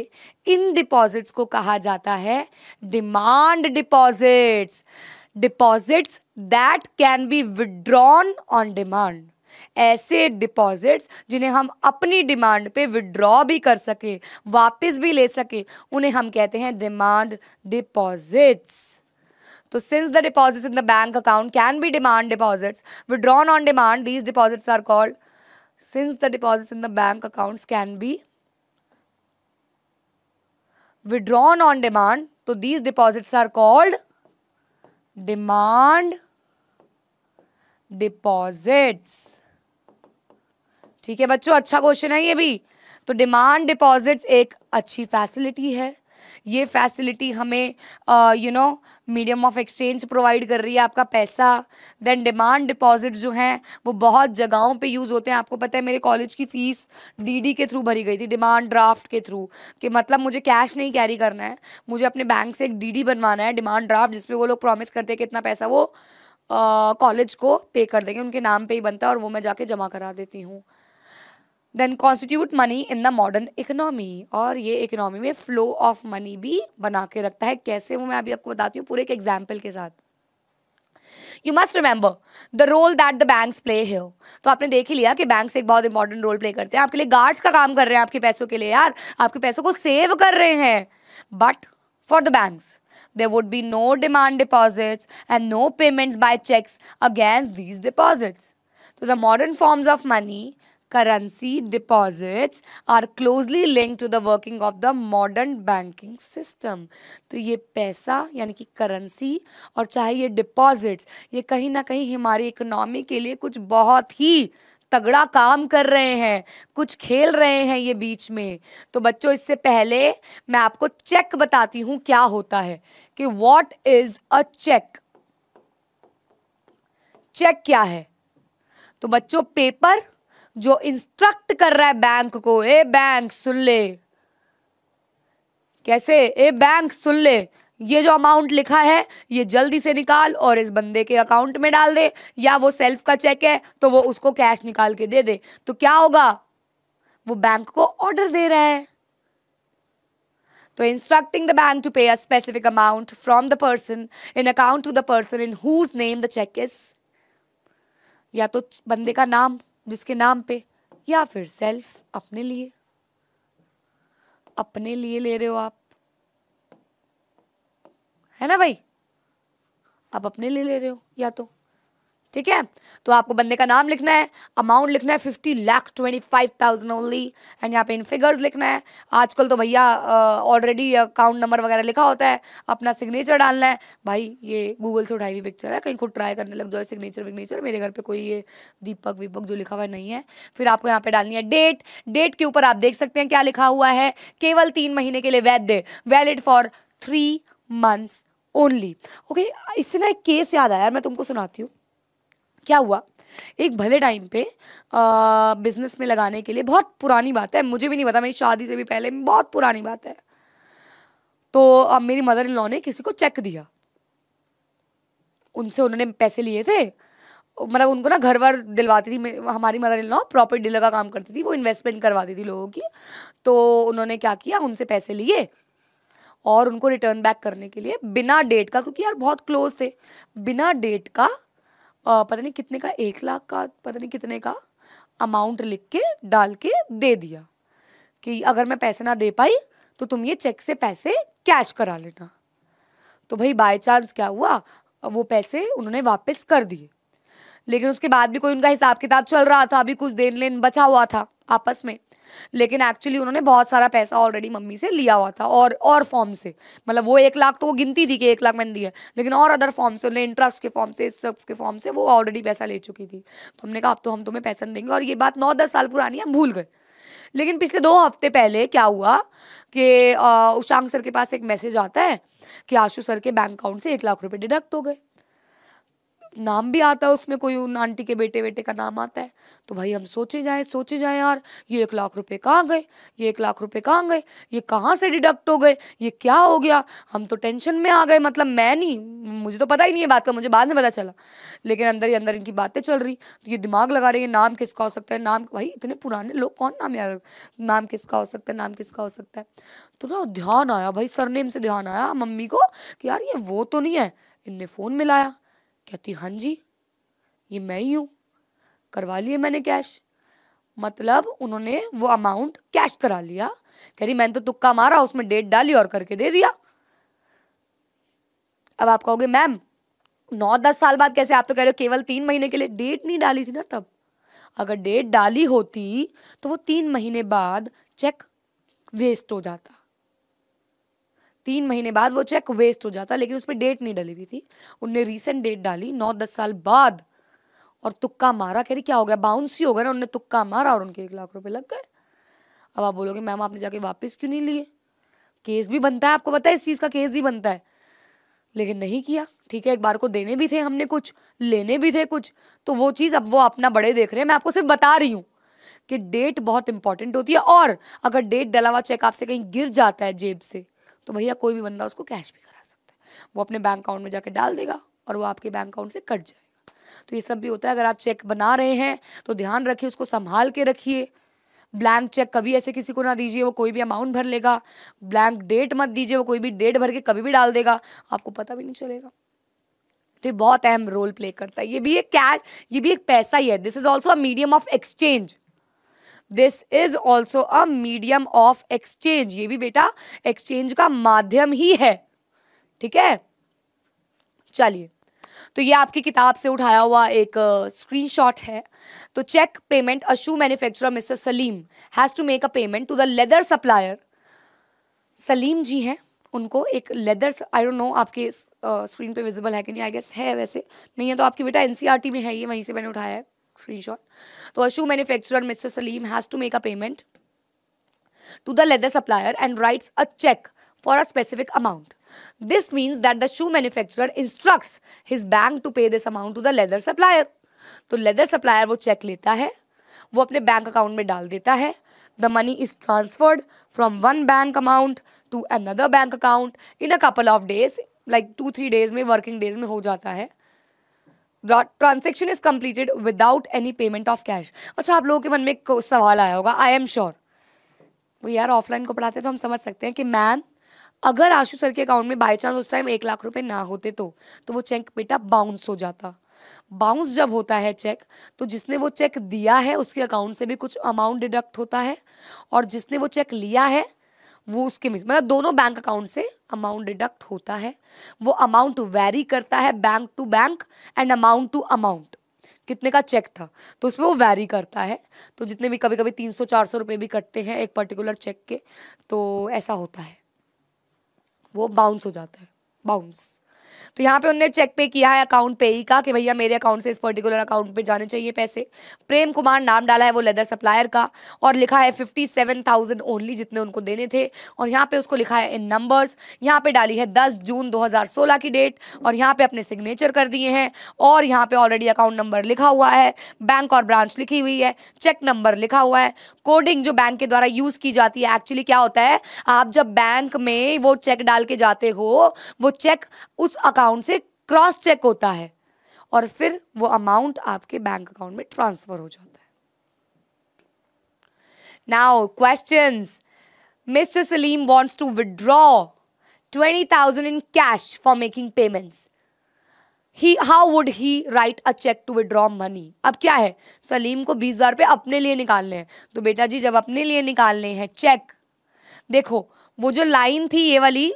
इन डिपॉजिट्स को कहा जाता है demand deposits deposits that can be withdrawn on demand ऐसे डिपॉजिट्स जिन्हें हम अपनी डिमांड पे विड्रॉ भी कर सके वापस भी ले सके उन्हें हम कहते हैं डिमांड डिपॉजिट्स तो since the deposits in the bank account can be demand deposits withdrawn on demand these deposits are called since the deposits in the bank accounts can be withdrawn on demand तो these deposits are called demand deposits ठीक है बच्चों अच्छा question है ये भी तो demand deposits एक अच्छी फैसिलिटी है ये फैसिलिटी हमें you know medium of exchange provide कर रही है आपका पैसा देन डिमांड डिपॉजिट जो हैं वो बहुत जगहों पे यूज़ होते हैं आपको पता है मेरे कॉलेज की फ़ीस डीडी के थ्रू भरी गई थी डिमांड ड्राफ्ट के थ्रू कि मतलब मुझे कैश नहीं कैरी करना है मुझे अपने बैंक से एक डी बनवाना है डिमांड ड्राफ्ट जिसपे वो लोग प्रॉमिस करते हैं कि इतना पैसा वो कॉलेज uh, को पे कर देंगे उनके नाम पर ही बनता है और वो मैं जाके जमा करा देती हूँ then constitute money in the modern economy और ये इकोनॉमी में फ्लो ऑफ मनी भी बना के रखता है कैसे वो मैं अभी आपको बताती हूँ पूरे एक एग्जाम्पल के साथ you must remember the role that the banks play हे तो आपने देख ही लिया कि बैंक्स एक बहुत इंपॉर्टेंट रोल प्ले करते हैं आपके लिए गार्ड्स का काम कर रहे हैं आपके पैसों के लिए यार आपके पैसों को सेव कर रहे हैं but for the banks there would be no demand deposits and no payments by checks against these deposits. So तो the modern forms of money currency deposits are closely linked to the working of the modern banking system तो ये पैसा यानी कि currency और चाहे ये deposits ये कहीं ना कहीं हमारी economy के लिए कुछ बहुत ही तगड़ा काम कर रहे हैं कुछ खेल रहे हैं ये बीच में तो बच्चों इससे पहले मैं आपको चेक बताती हूँ क्या होता है कि what is a cheque cheque क्या है तो बच्चों पेपर जो इंस्ट्रक्ट कर रहा है बैंक को ए बैंक सुन ले कैसे ए बैंक सुन ले ये जो अमाउंट लिखा है ये जल्दी से निकाल और इस बंदे के अकाउंट में डाल दे या वो सेल्फ का चेक है तो वो उसको कैश निकाल के दे दे तो क्या होगा वो बैंक को ऑर्डर दे रहा है तो instructing the bank to pay a specific amount from the person in account to the person in whose name the cheque is या तो बंदे का नाम जिसके नाम पे या फिर सेल्फ अपने लिए अपने लिए ले रहे हो आप है ना भाई आप अपने लिए ले रहे हो या तो ठीक है तो आपको बंदे का नाम लिखना है अमाउंट लिखना है fifty lakh twenty five thousand only and यहाँ पे इन फिगर्स लिखना है आजकल तो भैया ऑलरेडी अकाउंट नंबर वगैरह लिखा होता है अपना सिग्नेचर डालना है भाई ये गूगल से उठाई हुई पिक्चर है कहीं खुद ट्राई करने लग जाओ सिग्नेचर विग्नेचर मेरे घर पर कोई ये दीपक वीपक जो लिखा हुआ नहीं है फिर आपको यहाँ पे डालनी है डेट डेट के ऊपर आप देख सकते हैं क्या लिखा हुआ है केवल तीन महीने के लिए वैध valid for three months only okay इससे ना एक केस याद आया मैं तुमको सुनाती हूँ क्या हुआ एक भले टाइम पे बिजनेस में लगाने के लिए बहुत पुरानी बात है मुझे भी नहीं पता मेरी शादी से भी पहले बहुत पुरानी बात है तो अब मेरी मदर इन लॉ ने किसी को चेक दिया उनसे उन्होंने पैसे लिए थे मतलब उनको ना घर वर दिलवाती थी हमारी mother in law property dealer का काम करती थी वो इन्वेस्टमेंट करवाती थी लोगों की तो उन्होंने क्या किया उनसे पैसे लिए और उनको रिटर्न बैक करने के लिए बिना डेट का क्योंकि यार बहुत क्लोज थे बिना डेट का पता नहीं कितने का एक लाख का पता नहीं कितने का अमाउंट लिख के डाल के दे दिया कि अगर मैं पैसे ना दे पाई तो तुम ये चेक से पैसे कैश करा लेना तो भाई बाय चांस क्या हुआ वो पैसे उन्होंने वापस कर दिए लेकिन उसके बाद भी कोई उनका हिसाब किताब चल रहा था अभी कुछ देन लेन बचा हुआ था आपस में लेकिन एक्चुअली उन्होंने बहुत सारा पैसा ऑलरेडी मम्मी से लिया हुआ था और और फॉर्म से मतलब वो एक लाख तो वो गिनती थी कि एक लाख मैंने दिया लेकिन और अदर फॉर्म से उन्हें इंटरेस्ट के फॉर्म से इस सब के फॉर्म से वो ऑलरेडी पैसा ले चुकी थी तो हमने कहा अब तो हम तुम्हें पैसा नहीं देंगे और ये बात नौ दस साल पुरानी हम भूल गए लेकिन पिछले दो हफ्ते पहले क्या हुआ कि उशांग सर के पास एक मैसेज आता है कि आशु सर के बैंक अकाउंट से एक लाख रुपए डिडक्ट हो गए नाम भी आता है उसमें कोई उन आंटी के बेटे बेटे का नाम आता है तो भाई हम सोचे जाए सोचे जाए यार ये एक लाख रुपए कहाँ गए ये एक लाख रुपए कहाँ गए ये कहाँ से डिडक्ट हो गए ये क्या हो गया हम तो टेंशन में आ गए मतलब मैं नहीं मुझे तो पता ही नहीं है बात का मुझे बाद में पता चला लेकिन अंदर ही अंदर इनकी बातें चल रही तो ये दिमाग लगा रही है नाम किसका हो सकता है नाम भाई इतने पुराने लोग कौन नाम यार नाम किसका हो सकता है नाम किसका हो सकता है तो ना ध्यान आया भाई सरनेम से ध्यान आया मम्मी को कि यार ये वो तो नहीं है इनने फ़ोन मिलाया कहती हाँ जी ये मैं ही हूँ करवा लिए मैंने कैश मतलब उन्होंने वो अमाउंट कैश करा लिया कह रही मैंने तो तुक्का मारा उसमें डेट डाली और करके दे दिया अब आप कहोगे मैम नौ दस साल बाद कैसे आप तो कह रहे हो केवल तीन महीने के लिए डेट नहीं डाली थी ना तब अगर डेट डाली होती तो वो तीन महीने बाद चेक वेस्ट हो जाता तीन महीने बाद वो चेक वेस्ट हो जाता लेकिन उस पर डेट नहीं डली हुई थी उनने रिसेंट डेट डाली नौ दस साल बाद और तुक्का मारा कह रही क्या हो गया बाउंस ही हो गया ना उनने तुक्का मारा और उनके एक लाख रुपए लग गए अब आप बोलोगे मैम आपने जाके वापस क्यों नहीं लिए केस भी बनता है आपको पता है इस चीज़ का केस भी बनता है लेकिन नहीं किया ठीक है एक बार को देने भी थे हमने कुछ लेने भी थे कुछ तो वो चीज़ अब वो अपना बड़े देख रहे हैं मैं आपको सिर्फ बता रही हूँ कि डेट बहुत इंपॉर्टेंट होती है और अगर डेट डला हुआ चेक आपसे कहीं गिर जाता है जेब से तो भैया कोई भी बंदा उसको कैश भी करा सकता है वो अपने बैंक अकाउंट में जाकर डाल देगा और वो आपके बैंक अकाउंट से कट जाएगा तो ये सब भी होता है अगर आप चेक बना रहे हैं तो ध्यान रखिए उसको संभाल के रखिए ब्लैंक चेक कभी ऐसे किसी को ना दीजिए वो कोई भी अमाउंट भर लेगा ब्लैंक डेट मत दीजिए वो कोई भी डेट भर के कभी भी डाल देगा आपको पता भी नहीं चलेगा तो ये बहुत अहम रोल प्ले करता है ये भी एक कैश ये भी एक पैसा ही है this is also a medium of exchange this is also a medium of exchange ये भी बेटा एक्सचेंज का माध्यम ही है ठीक है चलिए तो ये आपकी किताब से उठाया हुआ एक स्क्रीनशॉट है तो cheque payment a shoe manufacturer mister Salim has to make a payment to the leather supplier Salim ji हैं उनको एक लेदर आई डोंट नो आपके स्क्रीन पे विजिबल है कि नहीं आई गेस है वैसे नहीं है तो आपकी बेटा एनसीईआरटी e में है ये वहीं से मैंने उठाया है स्क्रीनशॉट तो a shoe manufacturer mister Salim has to make a payment to the leather supplier and write a cheque for a specific amount this means that the shoe manufacturer instruct his bank to pay this amount to the leather supplier तो leather supplier वो cheque लेता है वो अपने bank account में डाल देता है the money is transferred from one bank amount to another bank account in a couple of days like two three days में वर्किंग डेज में हो जाता है transaction is completed without any payment of cash अच्छा आप लोगों के मन में एक सवाल आया होगा आई एम श्योर वो यार ऑफलाइन को पढ़ाते तो हम समझ सकते हैं कि मैम अगर आशु सर के अकाउंट में बाई चांस उस टाइम एक लाख रुपए ना होते तो तो वो चेक बेटा बाउंस हो जाता बाउंस जब होता है चेक तो जिसने वो चेक दिया है उसके अकाउंट से भी कुछ अमाउंट डिडक्ट होता है और जिसने वो चेक लिया है वो उसके मिस मतलब दोनों बैंक अकाउंट से अमाउंट डिडक्ट होता है वो अमाउंट वेरी करता है bank to bank and amount to amount कितने का चेक था तो उसमें वो वैरी करता है तो जितने भी कभी कभी तीन सौ चार सौ रुपये भी कटते हैं एक पर्टिकुलर चेक के तो ऐसा होता है वो बाउंस हो जाता है बाउंस तो यहाँ पे उनने चेक पे किया है अकाउंट पे ही का कि भैया मेरे अकाउंट से इस पर्टिकुलर अकाउंट पे जाने चाहिए पैसे प्रेम कुमार नाम डाला है वो लेदर सप्लायर का और लिखा है फिफ्टी सेवन थाउजेंड ओनली जितने उनको देने थे और यहाँ पे उसको लिखा है इन नंबर्स यहाँ पे डाली है दस जून दो की डेट और यहाँ पे अपने सिग्नेचर कर दिए हैं और यहाँ पे ऑलरेडी अकाउंट नंबर लिखा हुआ है बैंक और ब्रांच लिखी हुई है चेक नंबर लिखा हुआ है कोडिंग जो बैंक के द्वारा यूज़ की जाती है एक्चुअली क्या होता है आप जब बैंक में वो चेक डाल के जाते हो वो चेक उस अकाउंट से क्रॉस चेक होता है और फिर वो अमाउंट आपके बैंक अकाउंट में ट्रांसफर हो जाता है now question mister Salim wants to withdraw twenty thousand in cash for making payments he how would he write a cheque to withdraw money अब क्या है सलीम को बीस हज़ार रुपये अपने लिए निकालने हैं तो बेटा जी जब अपने लिए निकालने हैं चेक देखो वो जो लाइन थी ये वाली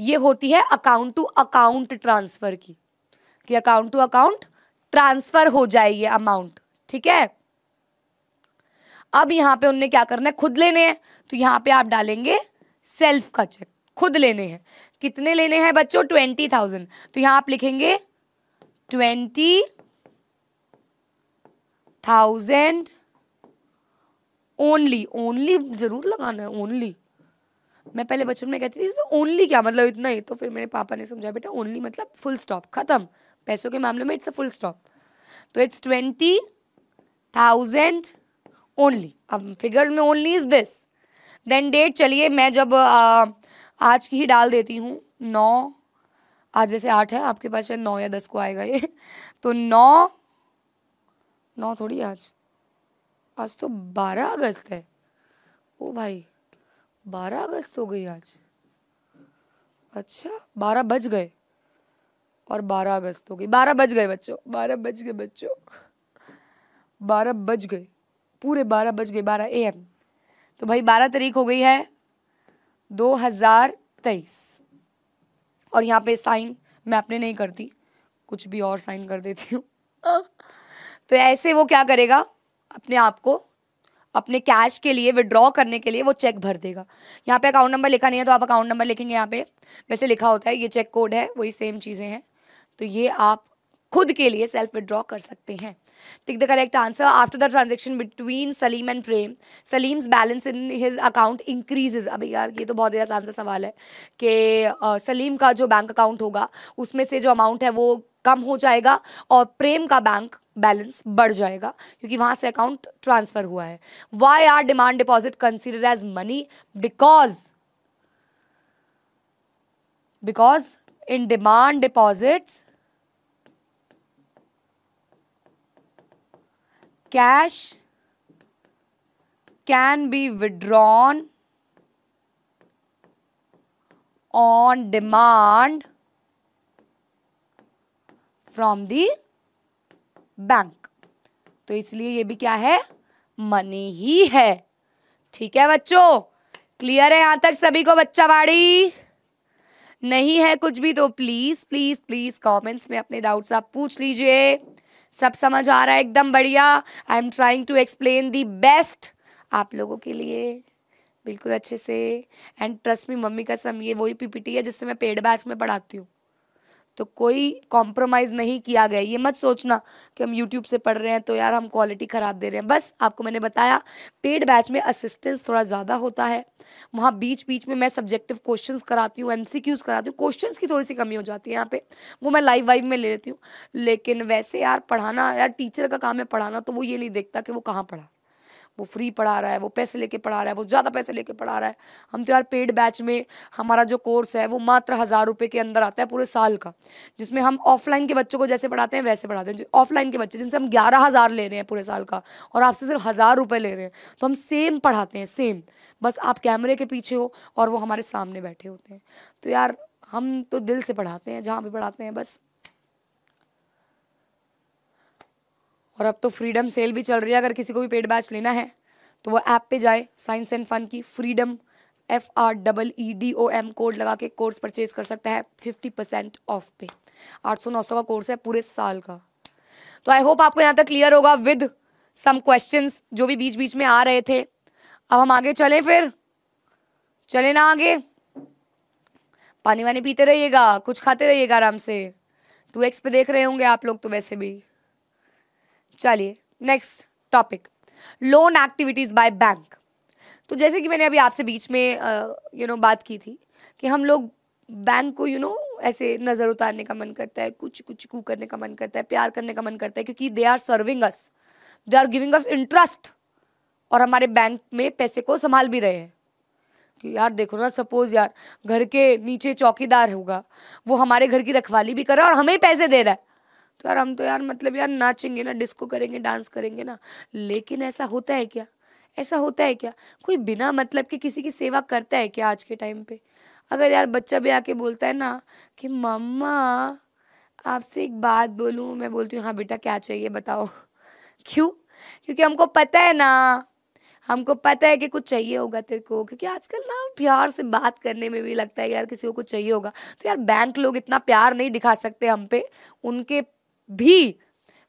ये होती है अकाउंट टू अकाउंट ट्रांसफर की कि अकाउंट टू अकाउंट ट्रांसफर हो जाए ये अमाउंट ठीक है अब यहां पे उनने क्या करना है खुद लेने हैं तो यहां पे आप डालेंगे सेल्फ का चेक खुद लेने हैं कितने लेने हैं बच्चों ट्वेंटी थाउजेंड तो यहां आप लिखेंगे ट्वेंटी थाउजेंड ओनली ओनली जरूर लगाना है ओनली मैं पहले बचपन में कहती थी इसमें ओनली क्या मतलब इतना ही तो फिर मेरे पापा ने समझाया बेटा ओनली मतलब फुल स्टॉप ख़त्म पैसों के मामले में इट्स अ फुल स्टॉप तो इट्स ट्वेंटी थाउजेंड ओनली अब फिगर्स में only is this then date चलिए मैं जब आ, आज की ही डाल देती हूँ नौ आज वैसे आठ है आपके पास शायद नौ या दस को आएगा ये तो नौ नौ थोड़ी आज आज तो बारह अगस्त है ओ भाई बारह अगस्त हो गई आज अच्छा बारह बज गए और बारह अगस्त हो गई बारह बज गए बच्चों बारह बज गए बच्चों बारह बज गए पूरे बारह बज गए बारह ए एम तो भाई बारह तारीख हो गई है दो हज़ार तेईस और यहाँ पे साइन मैं अपने नहीं करती कुछ भी और साइन कर देती हूँ तो ऐसे वो क्या करेगा अपने आप को अपने कैश के लिए विड्रॉ करने के लिए वो चेक भर देगा यहाँ पे अकाउंट नंबर लिखा नहीं है तो आप अकाउंट नंबर लिखेंगे यहाँ पे वैसे लिखा होता है ये चेक कोड है वही सेम चीज़ें हैं तो ये आप खुद के लिए सेल्फ विड्रॉ कर सकते हैं tick the correct answer after the transaction between Salim and Prem Salim's balance in his account increases अभी यार ये तो बहुत ही आसान सा सवाल है कि सलीम का जो बैंक अकाउंट होगा उसमें से जो अमाउंट है वो कम हो जाएगा और प्रेम का बैंक बैलेंस बढ़ जाएगा क्योंकि वहां से अकाउंट ट्रांसफ़र हुआ है why are demand deposit consider as money because because in demand deposits cash can be withdrawn on demand from the bank तो इसलिए ये भी क्या है मनी ही है ठीक है बच्चों क्लियर है यहां तक सभी को बच्चा बाड़ी नहीं है कुछ भी तो प्लीज प्लीज प्लीज कमेंट्स में अपने डाउट्स आप पूछ लीजिए सब समझ आ रहा है एकदम बढ़िया I am trying to explain the best आप लोगों के लिए बिल्कुल अच्छे से एंड ट्रस्ट मी मम्मी का सम ये वही पीपीटी है जिससे मैं पेड बैच में पढ़ाती हूँ तो कोई कॉम्प्रोमाइज़ नहीं किया गया ये मत सोचना कि हम यूट्यूब से पढ़ रहे हैं तो यार हम क्वालिटी ख़राब दे रहे हैं बस आपको मैंने बताया पेड बैच में असिस्टेंस थोड़ा ज़्यादा होता है वहाँ बीच बीच में मैं सब्जेक्टिव क्वेश्चंस कराती हूँ एमसीक्यूज़ कराती हूँ क्वेश्चंस की थोड़ी सी कमी हो जाती है यहाँ पे वो मैं लाइव वाइव में ले लेती हूँ लेकिन वैसे यार पढ़ाना यार टीचर का काम है पढ़ाना तो वो ये नहीं देखता कि वो कहाँ पढ़ा वो फ्री पढ़ा रहा है वो पैसे लेके पढ़ा रहा है वो ज़्यादा पैसे लेके पढ़ा रहा है हम तो यार पेड बैच में हमारा जो कोर्स है वो मात्र हज़ार रुपये के अंदर आता है पूरे साल का जिसमें हम ऑफलाइन के बच्चों को जैसे पढ़ाते हैं वैसे पढ़ाते हैं ऑफलाइन के बच्चे जिनसे हम ग्यारह हज़ार ले रहे हैं पूरे साल का और आपसे सिर्फ हज़ार रुपये ले रहे हैं तो हम सेम पढ़ाते हैं सेम बस आप कैमरे के पीछे हो और वो हमारे सामने बैठे होते हैं तो यार हम तो दिल से पढ़ाते हैं जहाँ भी पढ़ाते हैं बस और अब तो फ्रीडम सेल भी चल रही है अगर किसी को भी पेड बैच लेना है तो वो ऐप पे जाए साइंस एंड फन की freedom F R double E D O M code लगा के कोर्स परचेज कर सकता है फिफ्टी परसेंट ऑफ पे आठ सौ नौ सौ का कोर्स है पूरे साल का तो आई होप आपको यहाँ तक क्लियर होगा विद सम क्वेश्चंस जो भी बीच बीच में आ रहे थे अब हम आगे चले फिर चले ना आगे पानी वानी पीते रहिएगा कुछ खाते रहिएगा आराम से टू एक्स पे देख रहे होंगे आप लोग तो वैसे भी चलिए next topic loan activities by bank तो जैसे कि मैंने अभी आपसे बीच में यू नो know, बात की थी कि हम लोग बैंक को यू you नो know, ऐसे नज़र उतारने का मन करता है कुछ कुछ कू करने का मन करता है प्यार करने का मन करता है क्योंकि they are serving us they are giving us interest और हमारे बैंक में पैसे को संभाल भी रहे हैं कि यार देखो ना सपोज यार घर के नीचे चौकीदार होगा वो हमारे घर की रखवाली भी कर रहा है और हमें पैसे दे रहा है तो यार हम तो यार मतलब यार नाचेंगे ना डिस्को करेंगे डांस करेंगे ना लेकिन ऐसा होता है क्या ऐसा होता है क्या कोई बिना मतलब के किसी की सेवा करता है क्या आज के टाइम पे अगर यार बच्चा भी आके बोलता है ना कि मम्मा आपसे एक बात बोलूँ मैं बोलती हूँ हाँ बेटा क्या चाहिए बताओ क्यों क्योंकि हमको पता है ना हमको पता है कि कुछ चाहिए होगा तेरे को क्योंकि आजकल ना प्यार से बात करने में भी लगता है यार किसी को कुछ चाहिए होगा तो यार बैंक लोग इतना प्यार नहीं दिखा सकते हम पे उनके भी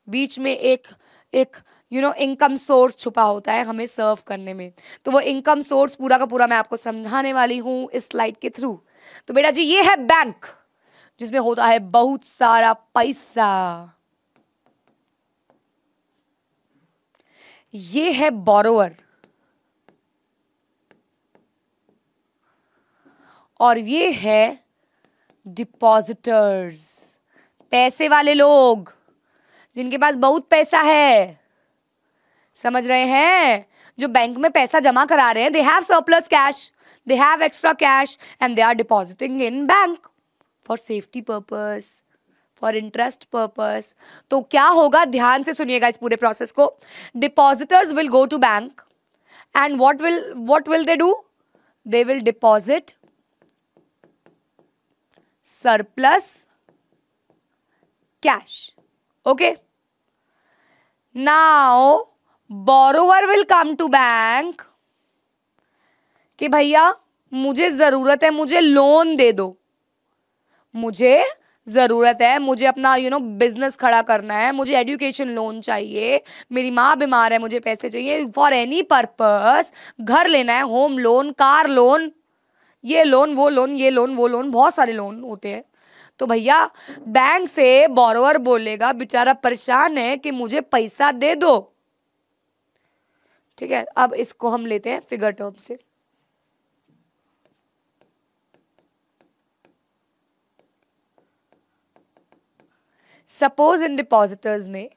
बीच में एक एक यू नो इनकम सोर्स छुपा होता है हमें सर्व करने में तो वो इनकम सोर्स पूरा का पूरा मैं आपको समझाने वाली हूँ इस स्लाइड के थ्रू तो बेटा जी ये है बैंक जिसमें होता है बहुत सारा पैसा ये है बोरोवर और ये है डिपॉजिटर्स पैसे वाले लोग जिनके पास बहुत पैसा है समझ रहे हैं जो बैंक में पैसा जमा करा रहे हैं they have surplus cash they have extra cash and they are depositing in bank for safety purpose for interest purpose तो क्या होगा ध्यान से सुनिएगा इस पूरे प्रोसेस को depositors will go to bank and what will what will they do they will deposit surplus cash okay now borrower will come to bank कि भैया मुझे ज़रूरत है मुझे लोन दे दो मुझे ज़रूरत है मुझे अपना यू नो बिजनेस खड़ा करना है मुझे एजुकेशन लोन चाहिए मेरी माँ बीमार है मुझे पैसे चाहिए फॉर एनी पर्पस घर लेना है होम लोन कार लोन ये लोन वो लोन ये लोन वो लोन बहुत सारे लोन होते हैं तो भैया बैंक से बोरोवर बोलेगा बेचारा परेशान है कि मुझे पैसा दे दो ठीक है अब इसको हम लेते हैं फिगर टर्म से सपोज इन डिपॉजिटर्स ने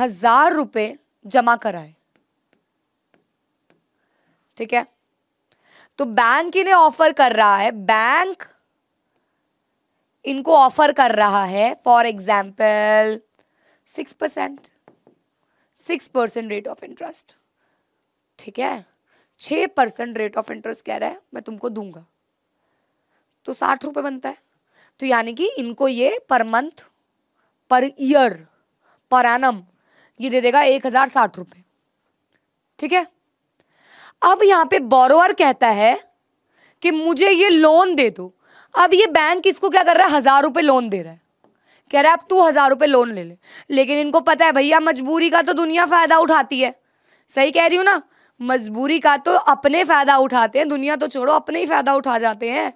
हजार रुपए जमा कराए ठीक है तो बैंक इन्हें ऑफर कर रहा है बैंक इनको ऑफर कर रहा है for example six percent six percent rate of interest ठीक है छः परसेंट रेट ऑफ इंटरेस्ट कह रहा है मैं तुमको दूंगा तो साठ रुपये बनता है तो यानी कि इनको ये per month per year per annum ये दे देगा एक हज़ार साठ रुपये ठीक है अब यहाँ पे बोरोअर कहता है कि मुझे ये लोन दे दो अब ये बैंक इसको क्या कर रहा है हजार रुपये लोन दे रहा है कह रहा है अब तू हजार रुपये लोन ले ले लेकिन इनको पता है भैया मजबूरी का तो दुनिया फ़ायदा उठाती है सही कह रही हूँ ना मजबूरी का तो अपने फ़ायदा उठाते हैं दुनिया तो छोड़ो अपने ही फ़ायदा उठा जाते हैं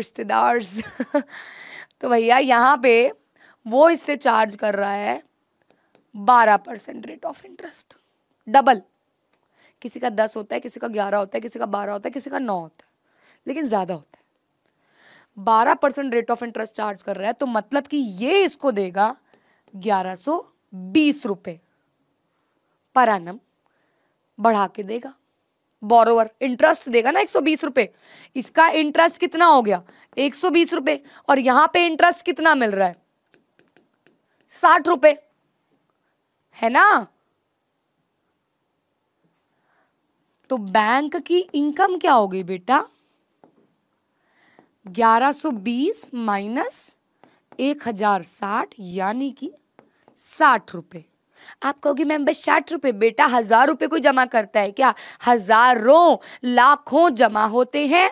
रिश्तेदार तो भैया यहाँ पे वो इससे चार्ज कर रहा है बारह percent rate of interest double किसी का दस होता है किसी का ग्यारह होता है किसी का बारह होता है किसी का नौ होता है लेकिन ज़्यादा होता है बारह percent rate of interest charge कर रहा है तो मतलब कि ये इसको देगा ग्यारह सो बीस रुपये पर एनम बढ़ा के देगा बोरोवर इंटरेस्ट देगा ना एक सौ बीस रुपये इसका इंटरेस्ट कितना हो गया एक सौ बीस रुपये और यहाँ पे इंटरेस्ट कितना मिल रहा है साठ रुपये है ना तो बैंक की इनकम क्या हो गई बेटा ग्यारह सौ बीस माइनस एक हज़ार साठ यानी कि साठ रुपये आप कहोगे मैम बस साठ रुपये बेटा हज़ार रुपये कोई जमा करता है क्या हज़ारों लाखों जमा होते हैं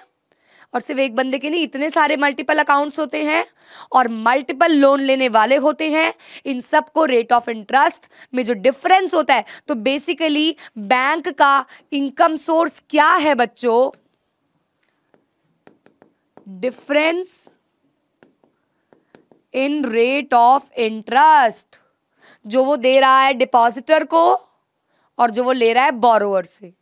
और सिर्फ एक बंदे के नहीं इतने सारे मल्टीपल अकाउंट्स होते हैं और मल्टीपल लोन लेने वाले होते हैं इन सब को रेट ऑफ इंटरेस्ट में जो डिफरेंस होता है तो बेसिकली बैंक का इनकम सोर्स क्या है बच्चों difference in rate of interest जो वो दे रहा है डिपॉजिटर को और जो वो ले रहा है बोरोवर से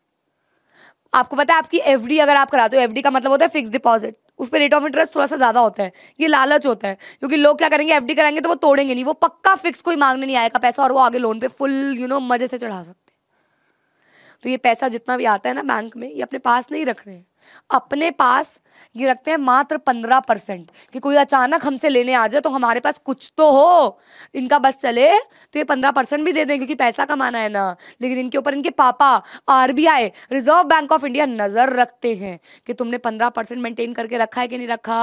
आपको पता है आपकी एफडी अगर आप कराते हो एफडी का मतलब होता है फिक्स डिपॉजिट उस पर रेट ऑफ इंटरेस्ट थोड़ा सा ज़्यादा होता है ये लालच होता है क्योंकि लोग क्या करेंगे एफडी कराएंगे तो वो तोड़ेंगे नहीं वो पक्का फिक्स कोई मांगने नहीं आएगा पैसा और वो आगे लोन पे full you you know know, मज़े से चढ़ा सकते हैं तो ये पैसा जितना भी आता है ना बैंक में ये अपने पास नहीं रख रहे हैं अपने पास ये रखते हैं मात्र पंद्रह परसेंट कि कोई अचानक हमसे लेने आ जाए तो हमारे पास कुछ तो हो इनका बस चले तो ये पंद्रह परसेंट भी दे दें क्योंकि पैसा कमाना है ना लेकिन इनके ऊपर इनके पापा RBI reserve bank of India नज़र रखते हैं कि तुमने पंद्रह परसेंट मेंटेन करके रखा है कि नहीं रखा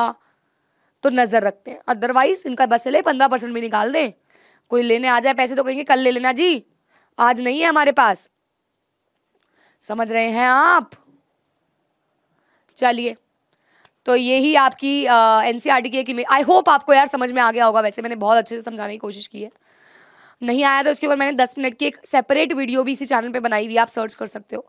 तो नज़र रखते हैं अदरवाइज इनका बस चले पंद्रह परसेंट भी निकाल दें कोई लेने आ जाए पैसे तो कहेंगे कल ले लेना जी आज नहीं है हमारे पास समझ रहे हैं आप चलिए तो यही आपकी एन सी आर टी की आई होप आपको यार समझ में आ गया होगा वैसे मैंने बहुत अच्छे से समझाने की कोशिश की है नहीं आया तो उसके ऊपर मैंने दस मिनट की एक सेपरेट वीडियो भी इसी चैनल पे बनाई हुई है आप सर्च कर सकते हो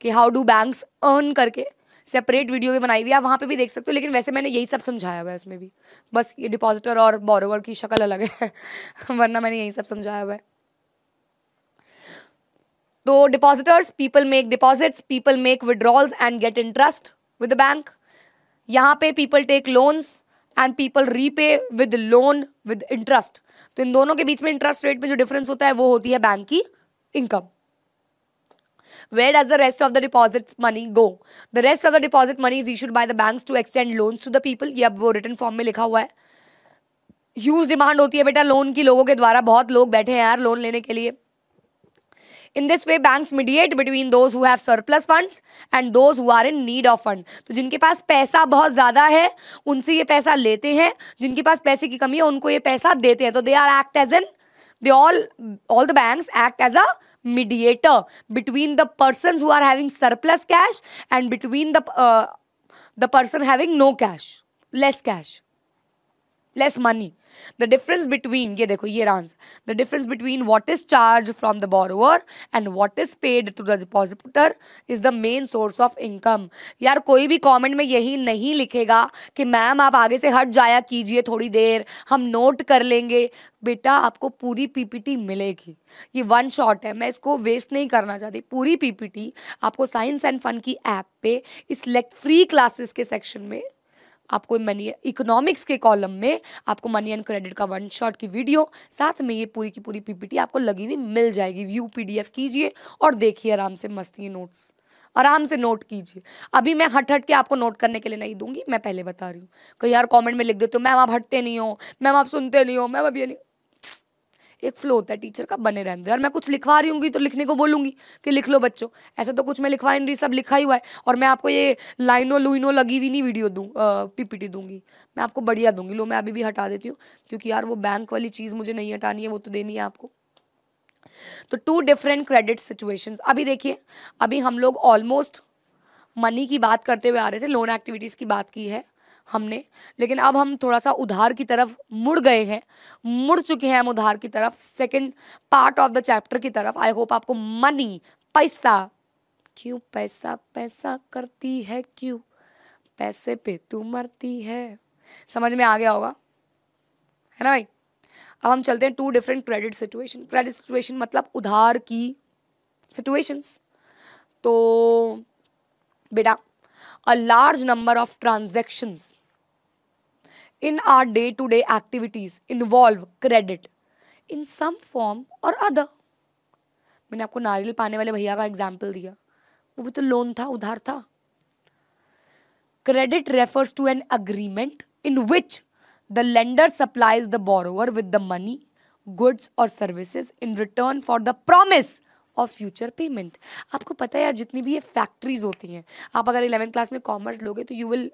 कि हाउ डू बैंक्स अर्न करके सेपरेट वीडियो भी बनाई हुई है आप वहाँ पे भी देख सकते हो लेकिन वैसे मैंने यही सब समझाया हुआ है उसमें भी बस ये डिपॉजिटर और बोरोवर की शक्ल अलग है वरना मैंने यही सब समझाया हुआ है तो depositors people make deposits people make withdrawals and get interest with the bank यहाँ पे people take loans and people repay with loan with interest तो इन दोनों के बीच में इंटरेस्ट रेट में जो डिफरेंस होता है वो होती है बैंक की income where does the rest of the deposits money go the rest of the deposit money is issued by the banks to extend loans to the people ये अब वो रिटर्न फॉर्म में लिखा हुआ है ह्यूज डिमांड होती है बेटा लोन की लोगों के द्वारा बहुत लोग बैठे हैं यार लोन लेने के लिए in this way banks mediate between those who have surplus funds and those who are in need of fund तो जिनके पास पैसा बहुत ज़्यादा है उनसे ये पैसा लेते हैं जिनके पास पैसे की कमी है उनको ये पैसा देते हैं तो they are act as an they all all the banks act as a mediator between the person who are having surplus cash and between the the person having no cash less cash less money the difference between ये देखो ये answer the difference between what is charge from the borrower and what is paid through the depositor is the main source of income यार कोई भी comment में यही नहीं लिखेगा कि मैम आप आगे से हट जाया कीजिए थोड़ी देर हम नोट कर लेंगे बेटा आपको पूरी पीपीटी मिलेगी ये वन शॉट है मैं इसको वेस्ट नहीं करना चाहती पूरी पीपीटी आपको साइंस एंड फन की ऐप पे इस फ्री क्लासेस के सेक्शन में आपको मनी इकोनॉमिक्स के कॉलम में आपको मनी एंड क्रेडिट का वन शॉट की वीडियो साथ में ये पूरी की पूरी पीपीटी आपको लगी हुई मिल जाएगी व्यू पीडीएफ कीजिए और देखिए आराम से मस्त ये नोट्स आराम से नोट कीजिए अभी मैं हट हट के आपको नोट करने के लिए नहीं दूंगी मैं पहले बता रही हूँ कहीं यार कमेंट में लिख देते हो तो मैम आप हटते नहीं हो मैम आप सुनते नहीं हो मैम अभी नहीं एक फ्लो होता है टीचर का बने रहने दो यार मैं कुछ लिखवा रही हूँगी तो लिखने को बोलूँगी कि लिख लो बच्चों ऐसा तो कुछ मैं लिखवा नहीं रही सब लिखा ही हुआ है और मैं आपको ये लाइनों लुइनों लगी हुई नहीं वीडियो दूँ पीपीटी दूंगी मैं आपको बढ़िया दूंगी लो मैं अभी भी हटा देती हूँ क्योंकि यार वो बैंक वाली चीज़ मुझे नहीं हटानी है वो तो देनी है आपको तो टू डिफरेंट क्रेडिट सिचुएशंस अभी देखिए अभी हम लोग ऑलमोस्ट मनी की बात करते हुए आ रहे थे लोन एक्टिविटीज़ की बात की है हमने लेकिन अब हम थोड़ा सा उधार की तरफ मुड़ गए हैं मुड़ चुके हैं हम उधार की तरफ second part of the chapter की तरफ आई होप आपको मनी पैसा क्यों पैसा पैसा करती है क्यों पैसे पे तू मरती है समझ में आ गया होगा है ना भाई अब हम चलते हैं two different credit situation credit situation मतलब उधार की सिचुएशंस तो बेटा a large number of transactions in our day to day activities involve credit in some form or other. मैंने आपको नारियल पाने वाले भैया का एग्जाम्पल दिया वो भी तो लोन था उधार था credit refers to an agreement in which the lender supplies the borrower with the money goods और services in return for the promise और फ्यूचर पेमेंट आपको पता है यार जितनी भी ये फैक्ट्रीज होती हैं आप अगर इलेवेंथ क्लास में कॉमर्स लोगे तो you will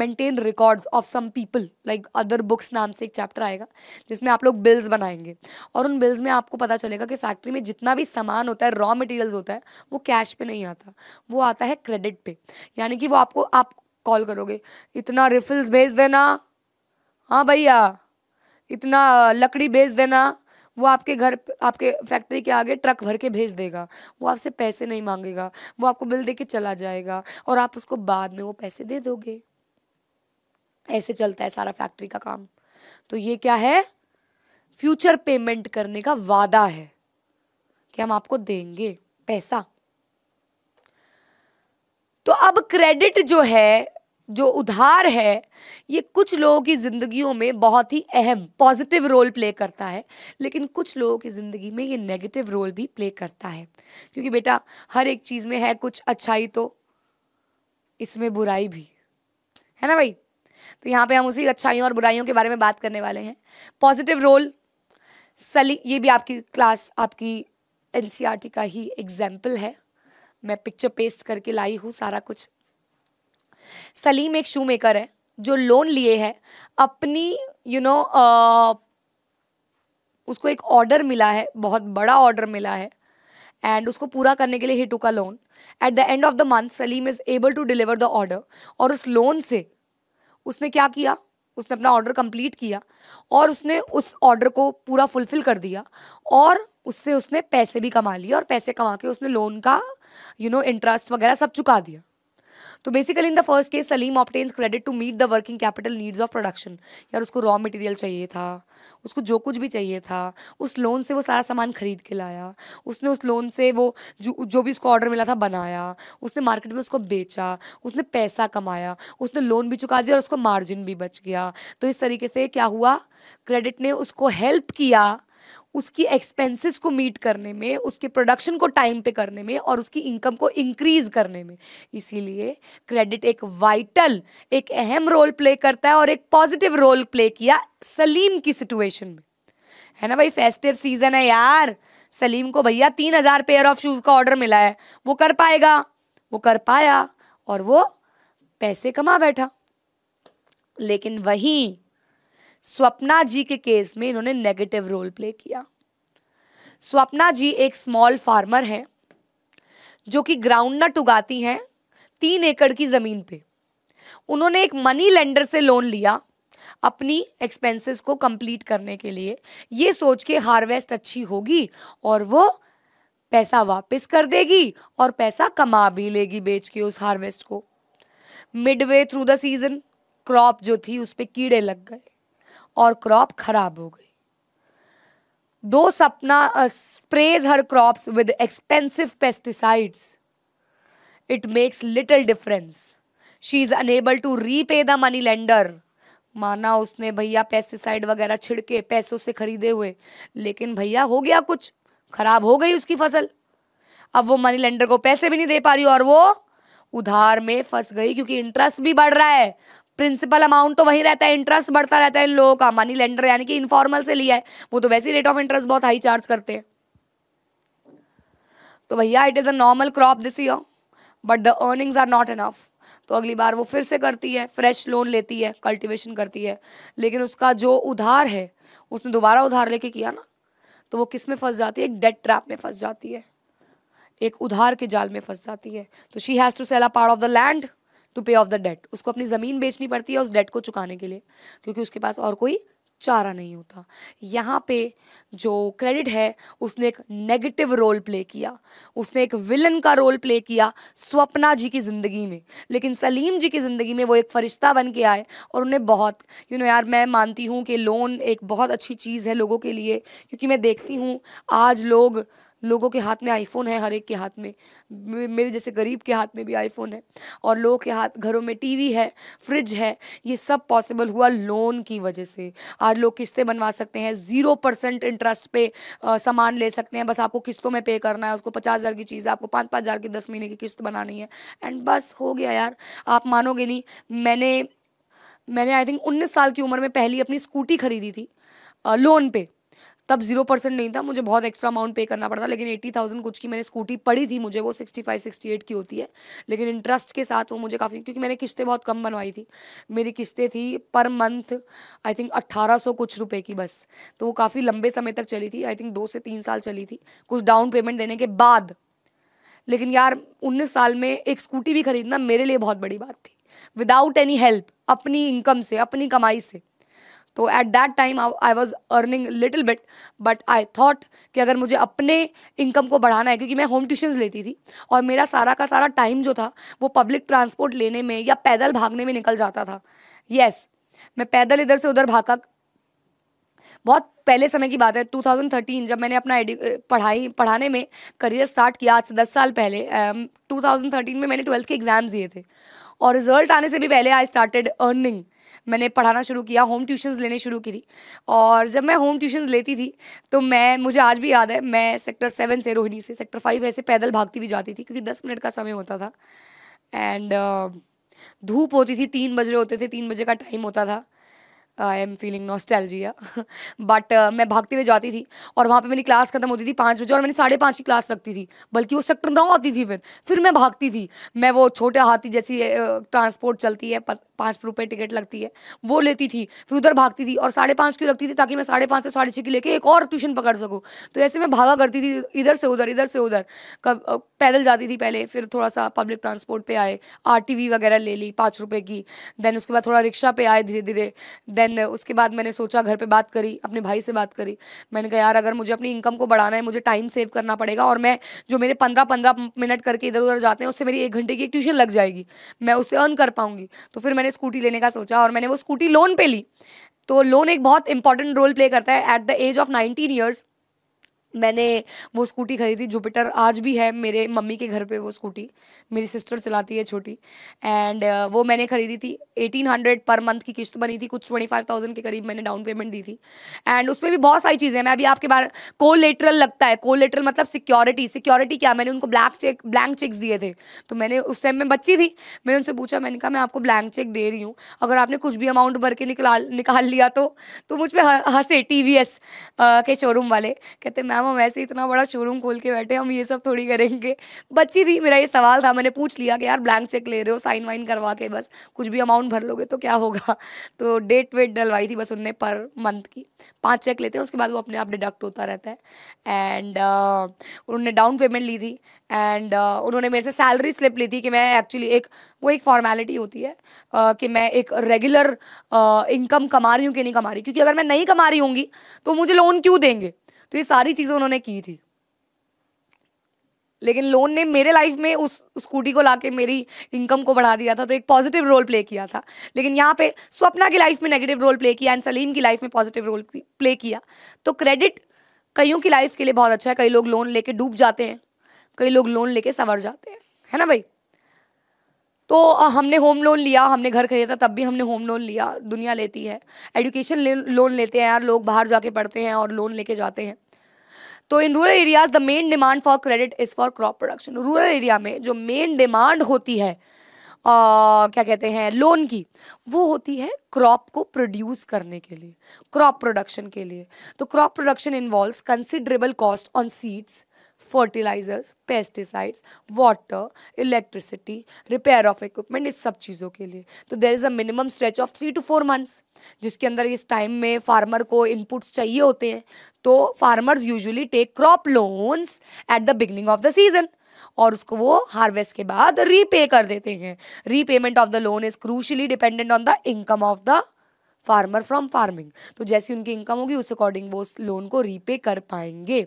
maintain records of some people like other books नाम से एक चैप्टर आएगा जिसमें आप लोग बिल्स बनाएंगे और उन बिल्स में आपको पता चलेगा कि फैक्ट्री में जितना भी सामान होता है रॉ मटेरियल्स होता है वो कैश पे नहीं आता वो आता है क्रेडिट पे यानी कि वो आपको आप कॉल करोगे इतना रिफिल्स भेज देना हाँ भैया इतना लकड़ी भेज देना वो आपके घर आपके फैक्ट्री के आगे ट्रक भर के भेज देगा वो आपसे पैसे नहीं मांगेगा वो आपको बिल दे के चला जाएगा और आप उसको बाद में वो पैसे दे दोगे ऐसे चलता है सारा फैक्ट्री का काम तो ये क्या है फ्यूचर पेमेंट करने का वादा है कि हम आपको देंगे पैसा तो अब क्रेडिट जो है जो उधार है ये कुछ लोगों की ज़िंदगियों में बहुत ही अहम पॉजिटिव रोल प्ले करता है लेकिन कुछ लोगों की ज़िंदगी में ये नेगेटिव रोल भी प्ले करता है क्योंकि बेटा हर एक चीज़ में है कुछ अच्छाई तो इसमें बुराई भी है ना भाई तो यहाँ पे हम उसी अच्छाइयों और बुराइयों के बारे में बात करने वाले हैं पॉजिटिव रोल सली ये भी आपकी क्लास आपकी एन e का ही एग्जाम्पल है मैं पिक्चर पेस्ट करके लाई हूँ सारा कुछ सलीम एक शू मेकर है जो लोन लिए है अपनी यू you नो know, उसको एक ऑर्डर मिला है बहुत बड़ा ऑर्डर मिला है एंड उसको पूरा करने के लिए हिटू का loan at the end of the month Salim is able to deliver the order और उस लोन से उसने क्या किया उसने अपना ऑर्डर कंप्लीट किया और उसने उस ऑर्डर को पूरा फुलफिल कर दिया और उससे उसने पैसे भी कमा लिए और पैसे कमा के उसने लोन का यू नो इंटरेस्ट वगैरह सब चुका दिया तो basically in the first case Salim obtains credit to meet the working capital needs of production यार उसको रॉ मटेरियल चाहिए था उसको जो कुछ भी चाहिए था उस लोन से वो सारा सामान खरीद के लाया उसने उस लोन से वो जो जो भी उसको ऑर्डर मिला था बनाया उसने मार्केट में उसको बेचा उसने पैसा कमाया उसने लोन भी चुका दिया और उसको मार्जिन भी बच गया तो इस तरीके से क्या हुआ क्रेडिट ने उसको हेल्प किया उसकी एक्सपेंसेस को मीट करने में उसके प्रोडक्शन को टाइम पे करने में और उसकी इनकम को इंक्रीज करने में इसीलिए क्रेडिट एक वाइटल एक अहम रोल प्ले करता है और एक पॉजिटिव रोल प्ले किया सलीम की सिचुएशन में है ना भाई फेस्टिव सीजन है यार सलीम को भैया तीन हजार पेयर ऑफ शूज का ऑर्डर मिला है वो कर पाएगा वो कर पाया और वो पैसे कमा बैठा लेकिन वहीं स्वप्ना जी के केस में इन्होंने नेगेटिव रोल प्ले किया स्वप्ना जी एक स्मॉल फार्मर हैं जो कि ग्राउंडनट उगाती हैं तीन एकड़ की ज़मीन पे उन्होंने एक मनी लेंडर से लोन लिया अपनी एक्सपेंसेस को कंप्लीट करने के लिए ये सोच के हार्वेस्ट अच्छी होगी और वो पैसा वापस कर देगी और पैसा कमा भी लेगी बेच के उस हार्वेस्ट को midway through the season crop जो थी उस पर कीड़े लग गए और क्रॉप खराब हो गई दो Swapna sprays her crops with expensive pesticides it makes little difference she is unable to repay the money lender माना उसने भैया पेस्टिसाइड वगैरह छिड़के पैसों से खरीदे हुए लेकिन भैया हो गया कुछ खराब हो गई उसकी फसल अब वो मनी लेंडर को पैसे भी नहीं दे पा रही और वो उधार में फंस गई क्योंकि इंटरेस्ट भी बढ़ रहा है प्रिंसिपल अमाउंट तो वही रहता है इंटरेस्ट बढ़ता रहता है इन लोगों का मनी लेंडर यानी कि इनफॉर्मल से लिया है वो तो वैसे रेट ऑफ इंटरेस्ट बहुत हाई चार्ज करते हैं तो भैया it is a normal crop this year but the earnings are not enough तो अगली बार वो फिर से करती है फ्रेश लोन लेती है कल्टिवेशन करती है लेकिन उसका जो उधार है उसने दोबारा उधार लेके किया ना तो वो किस में फंस जाती है एक डेट ट्रैप में फंस जाती है एक उधार के जाल में फंस जाती है तो she has to sell a part of the land to pay off the debt उसको अपनी ज़मीन बेचनी पड़ती है उस डेट को चुकाने के लिए क्योंकि उसके पास और कोई चारा नहीं होता यहाँ पे जो क्रेडिट है उसने एक नेगेटिव रोल प्ले किया उसने एक विलन का रोल प्ले किया स्वप्ना जी की ज़िंदगी में लेकिन सलीम जी की ज़िंदगी में वो एक फ़रिश्ता बन के आए और उन्हें बहुत यू you नो know, यार मैं मानती हूँ कि लोन एक बहुत अच्छी चीज़ है लोगों के लिए क्योंकि मैं देखती हूँ आज लोग लोगों के हाथ में आईफोन है हर एक के हाथ में मेरे जैसे गरीब के हाथ में भी आईफोन है और लोगों के हाथ घरों में टीवी है फ्रिज है ये सब पॉसिबल हुआ लोन की वजह से आज लोग किस्तें बनवा सकते हैं ज़ीरो परसेंट इंटरेस्ट पे सामान ले सकते हैं बस आपको किस्तों में पे करना है उसको पचास हज़ार की चीज़ आपको पाँच पाँच हज़ार की दस महीने की किस्त बनानी है एंड बस हो गया यार आप मानोगे नहीं मैंने मैंने आई थिंक उन्नीस साल की उम्र में पहली अपनी स्कूटी खरीदी थी लोन पे तब जीरो परसेंट नहीं था मुझे बहुत एक्स्ट्रा अमाउंट पे करना पड़ता लेकिन एट्टी थाउजेंड कुछ की मैंने स्कूटी पड़ी थी मुझे वो सिक्सटी फाइव सिक्सटी एट की होती है लेकिन इंटरेस्ट के साथ वो मुझे काफ़ी क्योंकि मैंने किस्तें बहुत कम बनवाई थी मेरी किस्तें थी पर मंथ आई थिंक अट्ठारह सौ कुछ रुपये की बस तो वो काफ़ी लंबे समय तक चली थी आई थिंक दो से तीन साल चली थी कुछ डाउन पेमेंट देने के बाद लेकिन यार उन्नीस साल में एक स्कूटी भी खरीदना मेरे लिए बहुत बड़ी बात थी विदाउट एनी हेल्प अपनी इनकम से अपनी कमाई से तो at that time I was earning little bit but I thought कि अगर मुझे अपने इनकम को बढ़ाना है क्योंकि मैं होम ट्यूशन्स लेती थी और मेरा सारा का सारा टाइम जो था वो पब्लिक ट्रांसपोर्ट लेने में या पैदल भागने में निकल जाता था यस yes, मैं पैदल इधर से उधर भागा बहुत पहले समय की बात है 2013 जब मैंने अपना पढ़ाई पढ़ाने में करियर स्टार्ट किया आज से दस साल पहले um, में मैंने ट्वेल्थ के एग्ज़ाम्स दिए थे और रिजल्ट आने से भी पहले आई स्टार्टेड अर्निंग मैंने पढ़ाना शुरू किया होम ट्यूशन्स लेने शुरू की और जब मैं होम ट्यूशन्स लेती थी तो मैं मुझे आज भी याद है मैं सेक्टर सेवन से रोहिणी से सेक्टर फाइव ऐसे पैदल भागती भी जाती थी क्योंकि दस मिनट का समय होता था एंड धूप होती थी तीन बज रहे होते थे तीन बजे का टाइम होता था I am feeling nostalgia but मैं भागते हुए जाती थी और वहाँ पे मेरी क्लास खत्म होती थी पाँच बजे और मैंने साढ़े पाँच की क्लास रखती थी बल्कि वो सेक्टर नौ आती थी फिर फिर मैं भागती थी मैं वो छोटे हाथी जैसी ट्रांसपोर्ट चलती है पाँच रुपये टिकट लगती है वो लेती थी फिर उधर भागती थी और साढ़े पाँच की रखती थी ताकि मैं साढ़े पाँच से साढ़े छः की लेके एक और ट्यूशन पकड़ सकूँ तो ऐसे मैं भागा करती थी इधर से उधर इधर से उधर कब पैदल जाती थी पहले फिर थोड़ा सा पब्लिक ट्रांसपोर्ट पे आए आर वगैरह ले ली पाँच रुपये की देन उसके बाद थोड़ा रिक्शा पे आए धीरे धीरे देन देन uh, उसके बाद मैंने सोचा घर पे बात करी अपने भाई से बात करी मैंने कहा यार अगर मुझे अपनी इनकम को बढ़ाना है मुझे टाइम सेव करना पड़ेगा और मैं जो मेरे पंद्रह पंद्रह मिनट करके इधर उधर जाते हैं उससे मेरी एक घंटे की एक ट्यूशन लग जाएगी मैं उससे अर्न कर पाऊंगी तो फिर मैंने स्कूटी लेने का सोचा और मैंने वो स्कूटी लोन पे ली तो लोन एक बहुत इंपॉर्टेंट रोल प्ले करता है at the age of nineteen years मैंने वो स्कूटी खरीदी जुपिटर आज भी है मेरे मम्मी के घर पे वो स्कूटी मेरी सिस्टर चलाती है छोटी एंड uh, वो मैंने खरीदी थी एटीन हंड्रेड पर मंथ की किस्त बनी थी कुछ ट्वेंटी फाइव थाउजेंड के करीब मैंने डाउन पेमेंट दी थी एंड उसमें भी बहुत सारी चीज़ें मैं अभी आपके बारे लेटरल लगता है लेटरल मतलब सिक्योरिटी सिक्योरिटी क्या मैंने उनको ब्लैक चेक ब्लैंक चेक्स दिए थे तो मैंने उस टाइम में बच्ची थी मैंने उनसे पूछा मैंने कहा मैं आपको ब्लैंक चेक दे रही हूँ अगर आपने कुछ भी अमाउंट भर के निकाल निकाल लिया तो, तो मुझ पर हंसे टी uh, के शोरूम वाले कहते मैं मैम हम ऐसे इतना बड़ा शोरूम खोल के बैठे हम ये सब थोड़ी करेंगे बच्ची थी मेरा ये सवाल था मैंने पूछ लिया कि यार ब्लैंक चेक ले रहे हो साइन वाइन करवा के बस कुछ भी अमाउंट भर लोगे तो क्या होगा तो डेट वेट डलवाई थी बस उनने पर मंथ की पाँच चेक लेते हैं उसके बाद वो अपने आप डिडक्ट होता रहता है एंड uh, उन्होंने डाउन पेमेंट ली थी एंड uh, उन्होंने मेरे से सैलरी स्लिप ली थी कि मैं एक्चुअली एक वो एक फॉर्मेलिटी होती है uh, कि मैं एक रेगुलर इनकम uh, कमा रही हूँ कि नहीं कमा रही क्योंकि अगर मैं नहीं कमा रही होंगी तो मुझे लोन क्यों देंगे तो ये सारी चीज़ें उन्होंने की थी लेकिन लोन ने मेरे लाइफ में उस स्कूटी को लाके मेरी इनकम को बढ़ा दिया था तो एक पॉजिटिव रोल प्ले किया था लेकिन यहाँ पे स्वप्ना की लाइफ में नेगेटिव रोल प्ले किया एंड सलीम की लाइफ में पॉजिटिव रोल प्ले किया तो क्रेडिट कईयों की लाइफ के लिए बहुत अच्छा है कई लोग लोन लेके डूब जाते हैं कई लोग लोन लेके संवर जाते हैं है ना भाई तो हमने होम लोन लिया हमने घर खरीदा था तब भी हमने होम लोन लिया दुनिया लेती है एजुकेशन ले, लोन लेते हैं यार लोग बाहर जाके पढ़ते हैं और लोन लेके जाते हैं तो in rural areas the main demand for credit is for crop production rural area में जो मेन डिमांड होती है आ, क्या कहते हैं लोन की वो होती है क्रॉप को प्रोड्यूस करने के लिए क्रॉप प्रोडक्शन के लिए तो crop production involve considerable cost on seeds fertilisers pesticides water electricity repair of equipment इस सब चीज़ों के लिए तो there is a minimum stretch of three to four months जिसके अंदर इस टाइम में फार्मर को इनपुट्स चाहिए होते हैं तो farmers usually take crop loans at the beginning of the season और उसको वो हार्वेस्ट के बाद रीपे कर देते हैं repayment of the loan is crucially dependent on the income of the farmer from farming तो जैसी उनकी इनकम होगी उस अकॉर्डिंग वो उस लोन को रीपे कर पाएंगे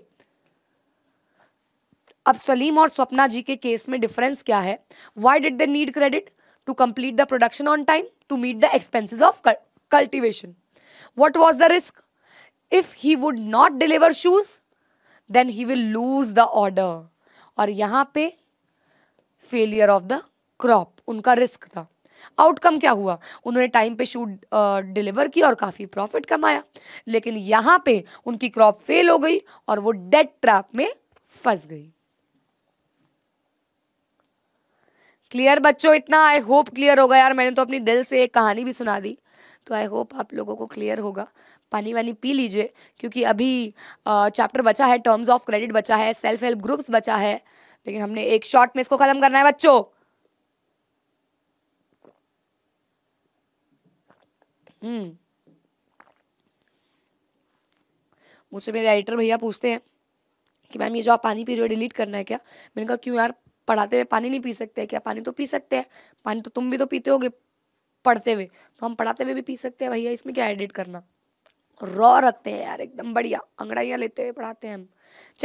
अब सलीम और स्वप्ना जी के केस में डिफरेंस क्या है why did they need credit to complete the production on time to meet the expenses of cultivation what was the risk if he would not deliver shoes then he will lose the order और यहाँ पे failure of the crop उनका risk था outcome क्या हुआ उन्होंने time पे shoot deliver किया और काफ़ी प्रॉफिट कमाया लेकिन यहाँ पे उनकी क्रॉप फेल हो गई और वो डेड ट्रैप में फंस गई क्लियर बच्चों इतना आई होप क्लियर होगा यार मैंने तो अपनी दिल से एक कहानी भी सुना दी तो आई होप आप लोगों को क्लियर होगा पानी वानी पी लीजिए क्योंकि अभी चैप्टर बचा है टर्म्स ऑफ क्रेडिट बचा है सेल्फ हेल्प ग्रुप्स बचा है लेकिन हमने एक शॉट में इसको ख़त्म करना है बच्चों हम्म मुझसे मेरे एडिटर भैया पूछते हैं कि मैम ये जो आप पानी पी रहे हो डिलीट करना है क्या मैंने कहा क्यों यार पढ़ाते हुए पानी नहीं पी सकते क्या पानी तो पी सकते हैं पानी तो तुम भी तो पीते होगे पढ़ते हुए तो हम पढ़ाते हुए भी पी सकते हैं भैया इसमें क्या एडिट करना रॉ रखते हैं यार एकदम बढ़िया अंगड़ाइयाँ लेते हुए पढ़ाते हैं हम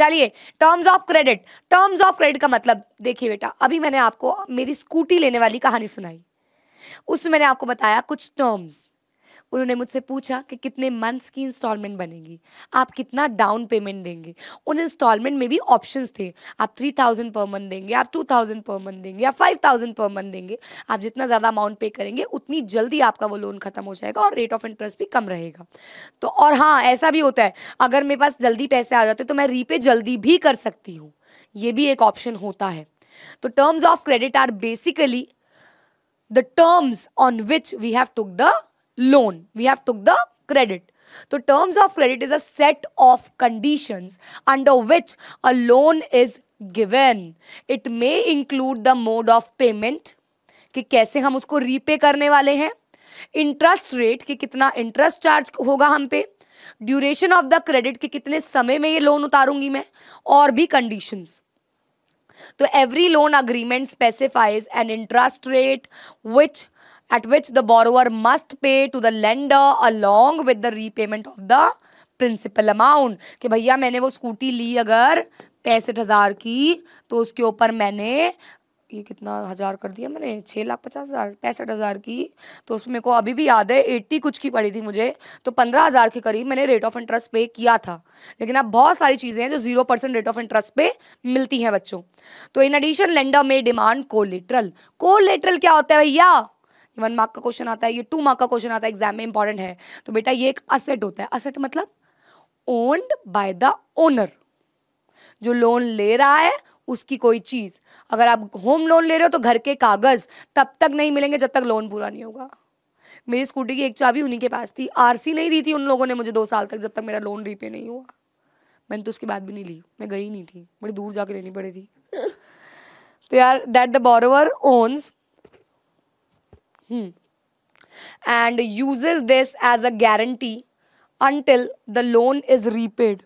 चलिए terms of credit terms of credit का मतलब देखिए बेटा अभी मैंने आपको मेरी स्कूटी लेने वाली कहानी सुनाई उसमें मैंने आपको बताया कुछ टर्म्स उन्होंने मुझसे पूछा कि कितने मंथ्स की इंस्टॉलमेंट बनेगी आप कितना डाउन पेमेंट देंगे उन इंस्टॉलमेंट में भी ऑप्शंस थे आप थ्री थाउजेंड पर मंथ देंगे आप टू थाउजेंड पर मंथ देंगे आप फाइव थाउजेंड पर मंथ देंगे आप जितना ज़्यादा अमाउंट पे करेंगे उतनी जल्दी आपका वो लोन खत्म हो जाएगा और रेट ऑफ इंटरेस्ट भी कम रहेगा तो और हाँ ऐसा भी होता है अगर मेरे पास जल्दी पैसे आ जाते तो मैं रीपे जल्दी भी कर सकती हूँ ये भी एक ऑप्शन होता है तो terms of credit are basically the terms on which we have took the loan we have took the credit तो terms of credit is a set of conditions under which a loan is given it may include the mode of payment कि कैसे हम उसको repay करने वाले हैं interest rate कि कितना इंटरेस्ट चार्ज होगा हम पे ड्यूरेशन ऑफ द क्रेडिट कि कितने समय में ये लोन उतारूंगी मैं और भी कंडीशन तो every loan agreement specifies an interest rate which at which the borrower must pay to the lender along with the repayment of the principal amount कि भैया मैंने वो स्कूटी ली अगर पैंसठ हज़ार की तो उसके ऊपर मैंने ये कितना हज़ार कर दिया मैंने छः लाख पचास हज़ार पैंसठ हज़ार की तो उसमें मेरे को अभी भी याद है एट्टी कुछ की पड़ी थी मुझे तो पंद्रह हज़ार के करीब मैंने रेट ऑफ इंटरेस्ट पे किया था लेकिन अब बहुत सारी चीज़ें हैं जो zero percent rate of interest पे मिलती हैं बच्चों तो इन एडिशन लेंडर में डिमांड कोलेट्रल कोलेट्रल क्या होता है भैया वन मार्क का क्वेश्चन आता है ये टू मार्क का क्वेश्चन आता है एग्जाम में इंपॉर्टेंट है तो बेटा ये एक असेट होता है असेट मतलब ओन्ड बाय द ओनर जो लोन ले रहा है उसकी कोई चीज़ अगर आप होम लोन ले रहे हो तो घर के कागज़ तब तक नहीं मिलेंगे जब तक लोन पूरा नहीं होगा मेरी स्कूटी की एक चाबी उन्हीं के पास थी आरसी नहीं दी थी उन लोगों ने मुझे दो साल तक जब तक मेरा लोन रीपे नहीं हुआ मैंने तो उसकी बात भी नहीं ली मैं गई नहीं थी बड़ी दूर जाके लेनी पड़ी थी तो यार that the borrower owns and uses this as a guarantee until the loan is repaid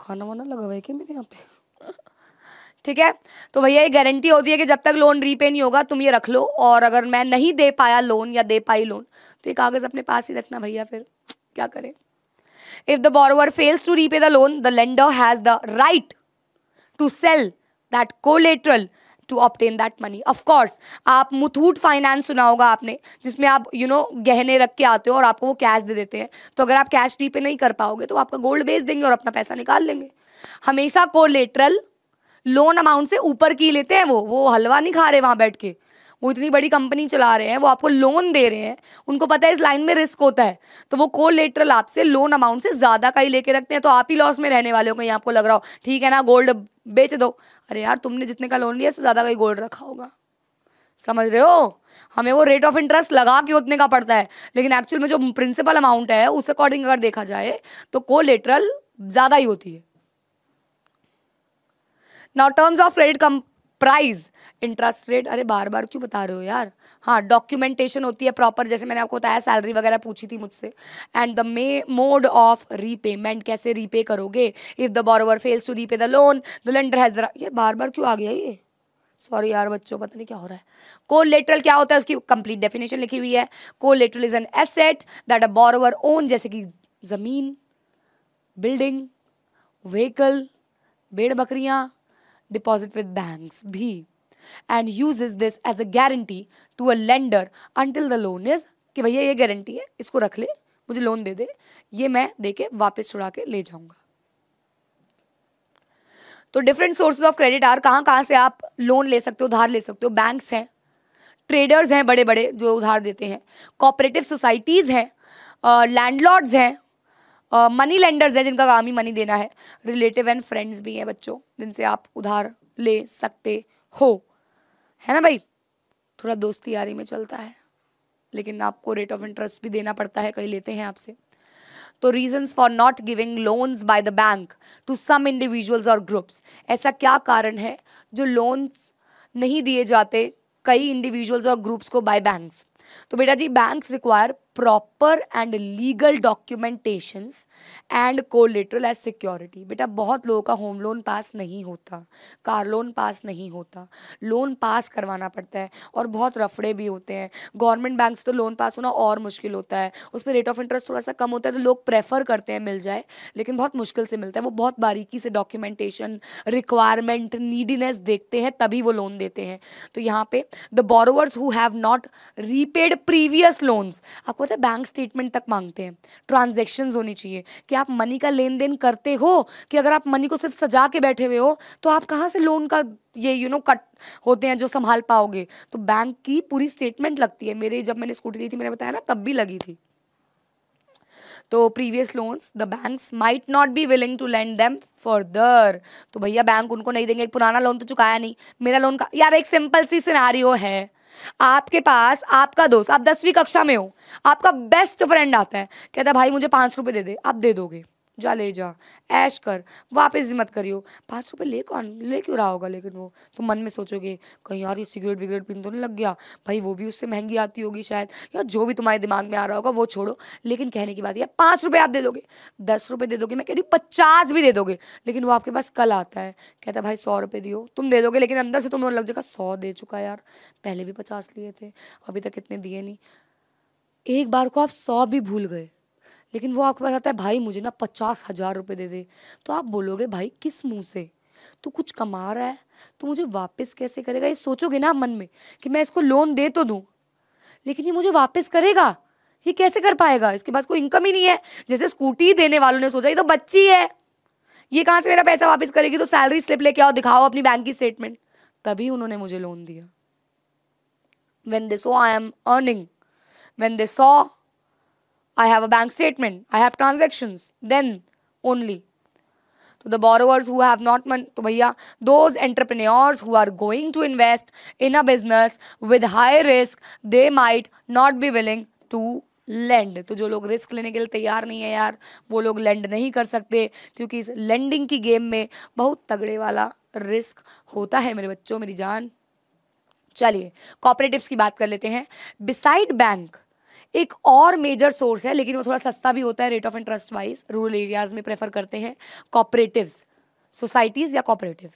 खाना वाना लगा हुआ है क्या मेरे यहाँ पे ठीक है तो भैया ये गारंटी होती है कि जब तक लोन रीपे नहीं होगा तुम ये रख लो और अगर मैं नहीं दे पाया लोन या दे पाई लोन तो ये कागज अपने पास ही रखना भैया फिर क्या करे if the borrower fails to repay the loan the lender has the right to sell that collateral to obtain that money of course आप मुथूट फाइनेंस सुना होगा आपने जिसमें आप यू you नो know, गहने रख के आते हो और आपको वो कैश दे देते हैं तो अगर आप कैश रीपे नहीं कर पाओगे तो आपका गोल्ड बेच देंगे और अपना पैसा निकाल लेंगे हमेशा लेटरल लोन अमाउंट से ऊपर की लेते हैं वो वो हलवा नहीं खा रहे वहाँ बैठ के वो इतनी बड़ी कंपनी चला रहे हैं वो आपको लोन दे रहे हैं उनको पता है इस लाइन में रिस्क होता है तो वो लेटरल आपसे लोन अमाउंट से ज़्यादा का ही लेके रखते हैं तो आप ही लॉस में रहने वाले हो कहीं आपको लग रहा हो ठीक है ना गोल्ड बेच दो अरे यार तुमने जितने का लोन लिया से ज़्यादा का ही गोल्ड रखा होगा समझ रहे हो हमें वो रेट ऑफ इंटरेस्ट लगा के उतने का पड़ता है लेकिन एक्चुअल में जो प्रिंसिपल अमाउंट है उस अकॉर्डिंग अगर देखा जाए तो को ज़्यादा ही होती है now terms of credit price interest rate अरे बार बार क्यों बता रहे हो यार हाँ डॉक्यूमेंटेशन होती है प्रॉपर जैसे मैंने आपको बताया सैलरी वगैरह पूछी थी मुझसे and the may mode of repayment कैसे रीपे करोगे if the borrower fails to repay the loan the lender has ये यार बार बार क्यों आ गया ये सॉरी यार बच्चों पता नहीं क्या हो रहा है को लेटरल क्या होता है उसकी कंप्लीट डेफिनेशन लिखी हुई है collateral is an asset that a borrower own जैसे कि ज़मीन बिल्डिंग व्हीकल भेड़ बकरियाँ deposit with banks भी and uses this as a guarantee to a lender until the loan is कि भैया ये गारंटी है इसको रख ले मुझे लोन दे दे ये मैं दे के वापस छुड़ा के ले जाऊंगा तो different sources of credit are कहाँ कहाँ से आप लोन ले सकते हो उधार ले सकते हो बैंक्स हैं ट्रेडर्स हैं बड़े बड़े जो उधार देते हैं कोऑपरेटिव सोसाइटीज़ हैं लैंडलॉर्ड्स हैं मनी लेंडर्स है जिनका काम ही मनी देना है रिलेटिव एंड फ्रेंड्स भी हैं बच्चों जिनसे आप उधार ले सकते हो है ना भाई थोड़ा दोस्ती यारी में चलता है लेकिन आपको रेट ऑफ इंटरेस्ट भी देना पड़ता है कहीं लेते हैं आपसे तो reasons for not giving loans by the bank to some individuals और ग्रुप्स ऐसा क्या कारण है जो लोन्स नहीं दिए जाते कई इंडिविजुअल्स और ग्रुप्स को बाय बैंक्स तो बेटा जी banks require proper and legal documentations and collateral as security बेटा बहुत लोगों का होम लोन पास नहीं होता कार लोन पास नहीं होता लोन पास करवाना पड़ता है और बहुत रफड़े भी होते हैं गवर्नमेंट बैंक से तो लोन पास होना और मुश्किल होता है उस पर रेट ऑफ इंटरेस्ट थोड़ा सा कम होता है तो लोग प्रेफर करते हैं मिल जाए लेकिन बहुत मुश्किल से मिलता है वो बहुत बारीकी से डॉक्यूमेंटेशन रिक्वायरमेंट नीडीनेस देखते हैं तभी वो लोन देते हैं तो यहाँ पे the borrowers who have not repaid previous loans आपको वो है बैंक स्टेटमेंट तक मांगते हैं ट्रांजेक्शन होनी चाहिए कि आप मनी का लेन देन करते हो कि अगर आप मनी को सिर्फ सजा के बैठे हुए हो तो आप कहाँ से लोन का ये यू नो कट होते हैं जो संभाल पाओगे तो बैंक की पूरी स्टेटमेंट लगती है मेरे जब मैंने स्कूटी ली थी मैंने बताया ना तब भी लगी थी तो previous loans the banks might not be willing to lend them further तो भैया बैंक उनको नहीं देंगे एक पुराना लोन तो चुकाया नहीं मेरा लोन का यार एक सिंपल सी सिनारियो है आपके पास आपका दोस्त आप दसवीं कक्षा में हो आपका बेस्ट फ्रेंड आता है कहता है भाई मुझे पांच रुपए दे दे आप दे दोगे जा ले जा ऐश कर वापस मत करियो पाँच रुपये ले कौन ले क्यों रहा होगा लेकिन वो तुम तो मन में सोचोगे कहीं यार ये सिगरेट विगरेट पीने तो नहीं लग गया भाई वो भी उससे महंगी आती होगी शायद या जो भी तुम्हारे दिमाग में आ रहा होगा वो छोड़ो लेकिन कहने की बात यह पाँच रुपये आप दे दोगे दस रुपये दे दोगे मैं कह रही हूँ पचास भी दे दोगे लेकिन वो आपके पास कल आता है कहता है भाई सौ रुपये दियो तुम दे दोगे लेकिन अंदर से तुम्हें लग जाएगा सौ दे चुका यार पहले भी पचास लिए थे अभी तक इतने दिए नहीं एक बार को आप सौ भी भूल गए लेकिन वो आपके पास आता है भाई मुझे ना पचास हज़ार रुपये दे दे तो आप बोलोगे भाई किस मुंह से तू कुछ कमा रहा है तो मुझे वापस कैसे करेगा ये सोचोगे ना मन में कि मैं इसको लोन दे तो दूँ लेकिन ये मुझे वापस करेगा ये कैसे कर पाएगा इसके पास कोई इनकम ही नहीं है जैसे स्कूटी देने वालों ने सोचा ये तो बच्ची है ये कहाँ से मेरा पैसा वापस करेगी तो सैलरी स्लिप लेके आओ दिखाओ अपनी बैंक की स्टेटमेंट तभी उन्होंने मुझे लोन दिया when they saw I am earning when they saw I have a bank statement. I have transactions. Then only. To the borrowers who have not money, to bhaiya, those entrepreneurs who are going to invest in a business with high risk, they might not be willing to lend तो जो लोग risk लेने के लिए तैयार नहीं है यार वो लोग लैंड नहीं कर सकते क्योंकि इस लैंडिंग की गेम में बहुत तगड़े वाला रिस्क होता है मेरे बच्चों मेरी जान चलिए कॉपरेटिव्स की बात कर लेते हैं बिसाइड बैंक एक और मेजर सोर्स है लेकिन वो थोड़ा सस्ता भी होता है rate of interest wise rural areas में प्रेफर करते हैं कॉपरेटिव्स सोसाइटीज़ या कॉपरेटिव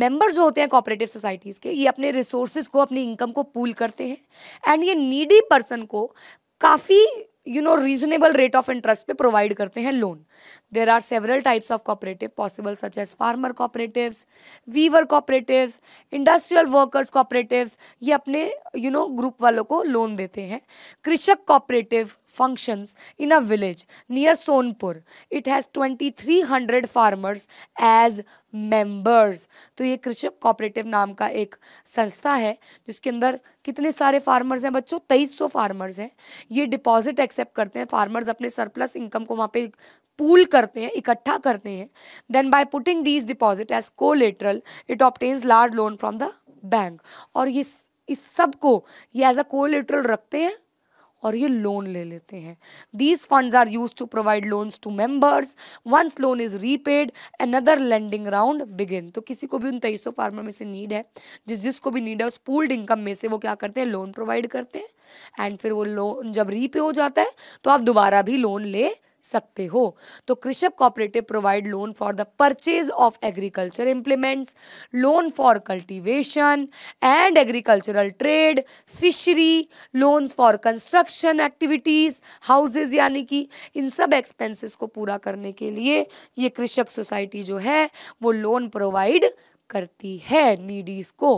मेंबर्स जो होते हैं कॉपरेटिव सोसाइटीज़ के ये अपने रिसोर्सेज को अपनी इनकम को पूल करते हैं एंड ये नीडी पर्सन को काफ़ी you know reasonable rate of interest पे प्रोवाइड करते हैं loan there are several types of cooperative possible such as farmer cooperative weaver cooperative industrial workers cooperative ये अपने यू नो ग्रुप वालों को लोन देते हैं कृषक cooperative functions in a village near Sonpur. It has 2300 farmers as members. तो ये कृषक कॉपरेटिव नाम का एक संस्था है जिसके अंदर कितने सारे फार्मर्स हैं बच्चों तेईस सौ फार्मर्स हैं ये डिपॉजिट एक्सेप्ट करते हैं फार्मर्स अपने सरप्लस इनकम को वहाँ पे पूल करते हैं इकट्ठा करते हैं then by putting these deposit as collateral it obtains large loan from the bank और ये इस सब को ये एज अ लेटरल रखते हैं और ये लोन ले लेते हैं these funds are use to provide loans to members once loan is repaid another lending round begin तो किसी को भी उन तेईसों फार्मर में से नीड है जिस जिसको भी नीड है उस पूल्ड इनकम में से वो क्या करते हैं लोन प्रोवाइड करते हैं एंड फिर वो लोन जब रीपे हो जाता है तो आप दोबारा भी लोन ले सकते हो तो कृषक cooperative provide loan for the purchase of agriculture implements loan for cultivation and agricultural trade fishery loans for construction activities houses यानी कि इन सब एक्सपेंसेस को पूरा करने के लिए ये कृषक सोसाइटी जो है वो लोन प्रोवाइड करती है नीडीज़ को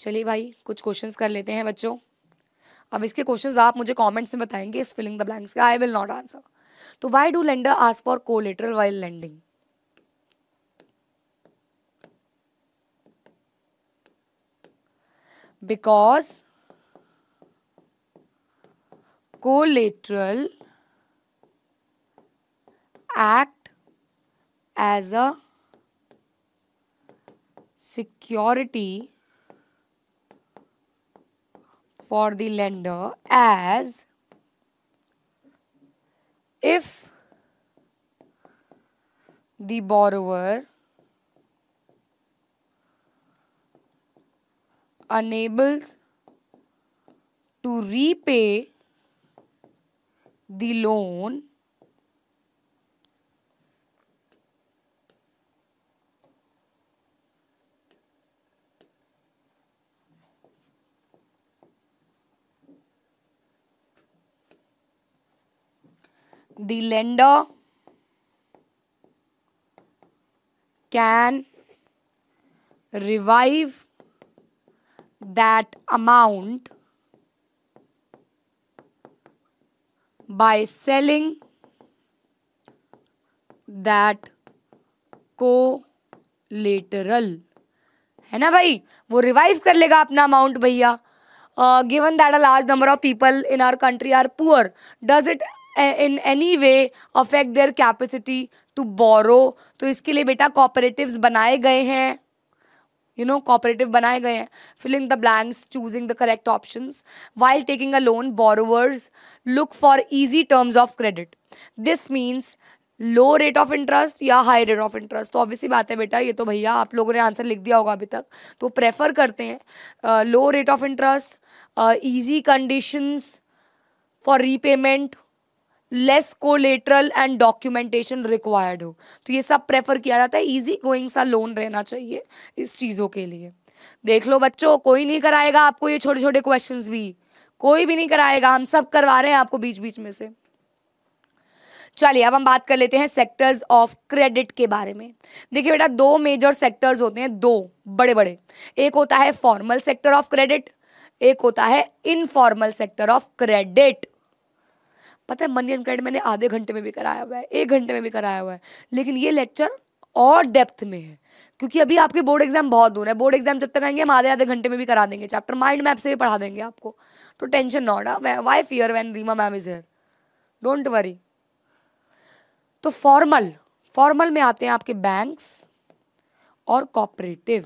चलिए भाई कुछ क्वेश्चंस कर लेते हैं बच्चों अब इसके क्वेश्चंस आप मुझे कमेंट्स में बताएंगे इस फिलिंग द ब्लैंक्स का आई विल नॉट आंसर तो why do lender ask for collateral while lending को collateral act as a security for the lender as if the borrower unable to repay the loan the lender can revive that amount by selling that collateral है ना भाई वो revive कर लेगा अपना amount भैया given that a large number of people in our country are poor does it in any way affect their capacity to borrow तो इसके लिए बेटा कॉपरेटिव बनाए गए हैं यू नो कॉपरेटिव बनाए गए हैं filling the blanks choosing the correct option while taking a loan borrowers look for easy terms of credit this means low rate of interest या हाई रेट ऑफ इंटरेस्ट तो obviously बात है बेटा ये तो भैया आप लोगों ने आंसर लिख दिया होगा अभी तक तो प्रेफर करते हैं low rate of interest easy conditions for repayment less collateral and documentation required हो तो ये सब प्रेफर किया जाता है ईजी गोइंग सा लोन रहना चाहिए इस चीज़ों के लिए देख लो बच्चों कोई नहीं कराएगा आपको ये छोटे छोटे क्वेश्चंस भी कोई भी नहीं कराएगा हम सब करवा रहे हैं आपको बीच बीच में से चलिए अब हम बात कर लेते हैं सेक्टर्स ऑफ क्रेडिट के बारे में देखिए बेटा दो मेजर सेक्टर्स होते हैं दो बड़े बड़े एक होता है फॉर्मल सेक्टर ऑफ क्रेडिट एक होता है इनफॉर्मल सेक्टर ऑफ क्रेडिट पता है मनी अनक्रेड मैंने आधे घंटे में भी कराया हुआ है एक घंटे में भी कराया हुआ है लेकिन ये लेक्चर और डेप्थ में है क्योंकि अभी आपके बोर्ड एग्जाम बहुत दूर है बोर्ड एग्जाम जब तक आएंगे हम आधे आधे घंटे में भी करा देंगे चैप्टर माइंड मैप से भी पढ़ा देंगे आपको तो tension not why fear when Reema ma'am is here don't worry तो फॉर्मल फॉर्मल में आते हैं आपके बैंक्स और कॉपरेटिव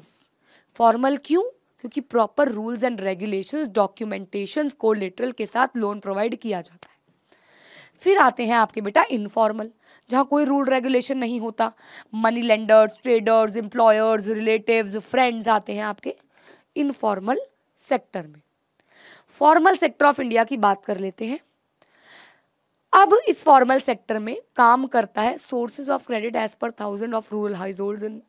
फॉर्मल क्यों क्योंकि proper rules and regulations documentations collateral के साथ लोन प्रोवाइड किया जाता है फिर आते हैं आपके बेटा इनफॉर्मल जहाँ कोई रूल रेगुलेशन नहीं होता money lenders traders employers relatives friends आते हैं आपके इनफॉर्मल सेक्टर में फॉर्मल सेक्टर ऑफ इंडिया की बात कर लेते हैं अब इस फॉर्मल सेक्टर में काम करता है sources of credit as per thousand of rural household in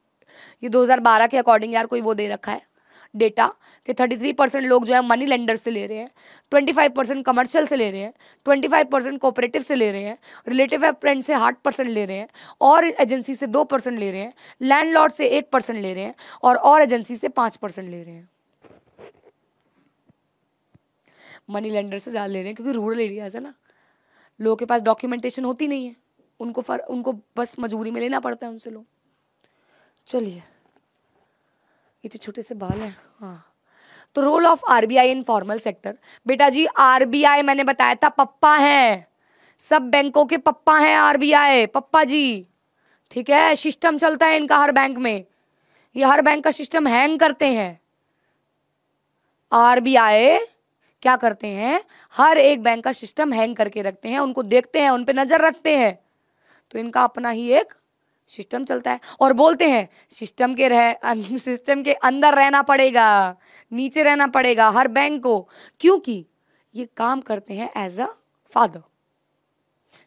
ये 2012 के अकॉर्डिंग यार कोई वो दे रखा है डेटा कि 33 परसेंट लोग जो है मनी लेंडर से ले रहे हैं 25 परसेंट कमर्शियल से ले रहे हैं 25 परसेंट कोऑपरेटिव से ले रहे हैं रिलेटिव फ्रेंड से आठ परसेंट ले रहे हैं और एजेंसी से दो परसेंट ले रहे हैं लैंडलॉर्ड से एक परसेंट ले रहे हैं और और एजेंसी से पाँच परसेंट ले रहे हैं मनी लेंडर से ज़्यादा ले रहे हैं क्योंकि रूरल एरियाज़ है ना लोगों के पास डॉक्यूमेंटेशन होती नहीं है उनको फर उनको बस मजबूरी में लेना पड़ता है उनसे लोग चलिए ये तो छोटे से बाल हैं हाँ तो role of RBI in formal sector बेटा जी आरबीआई मैंने बताया था पप्पा हैं सब बैंकों के पप्पा हैं आरबीआई पप्पा जी ठीक है सिस्टम चलता है इनका हर बैंक में ये हर बैंक का सिस्टम हैंग करते हैं आरबीआई क्या करते हैं हर एक बैंक का सिस्टम हैंग करके रखते हैं उनको देखते हैं उन पर नज़र रखते हैं तो इनका अपना ही एक सिस्टम चलता है और बोलते हैं सिस्टम के रह सिस्टम के अंदर रहना पड़ेगा नीचे रहना पड़ेगा हर बैंक को क्योंकि ये काम करते हैं एज अ फादर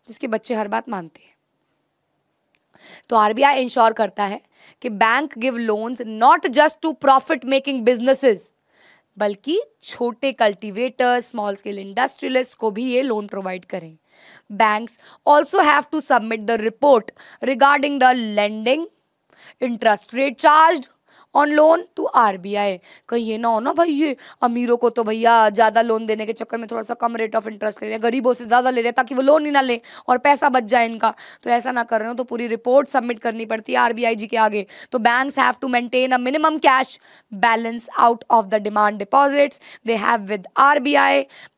जिसके बच्चे हर बात मानते हैं तो आरबीआई इंश्योर करता है कि bank give loans not just to profit making businesses बल्कि छोटे कल्टीवेटर्स स्मॉल स्केल इंडस्ट्रियलिस्ट को भी ये लोन प्रोवाइड करें banks also have to submit the report regarding the lending, interest rate charged, on loan to RBI कहीं ये ना हो ना भाई ये अमीरों को तो भैया ज़्यादा लोन देने के चक्कर में थोड़ा सा कम रेट ऑफ इंटरेस्ट ले रहे हैं गरीबों से ज़्यादा ले रहे हैं ताकि वो लोन ही ना लें और पैसा बच जाए इनका तो ऐसा ना कर रहे हो तो पूरी रिपोर्ट सबमिट करनी पड़ती है आर बी आई जी के आगे तो bank have to maintain a minimum cash balance out of the demand deposits they have with our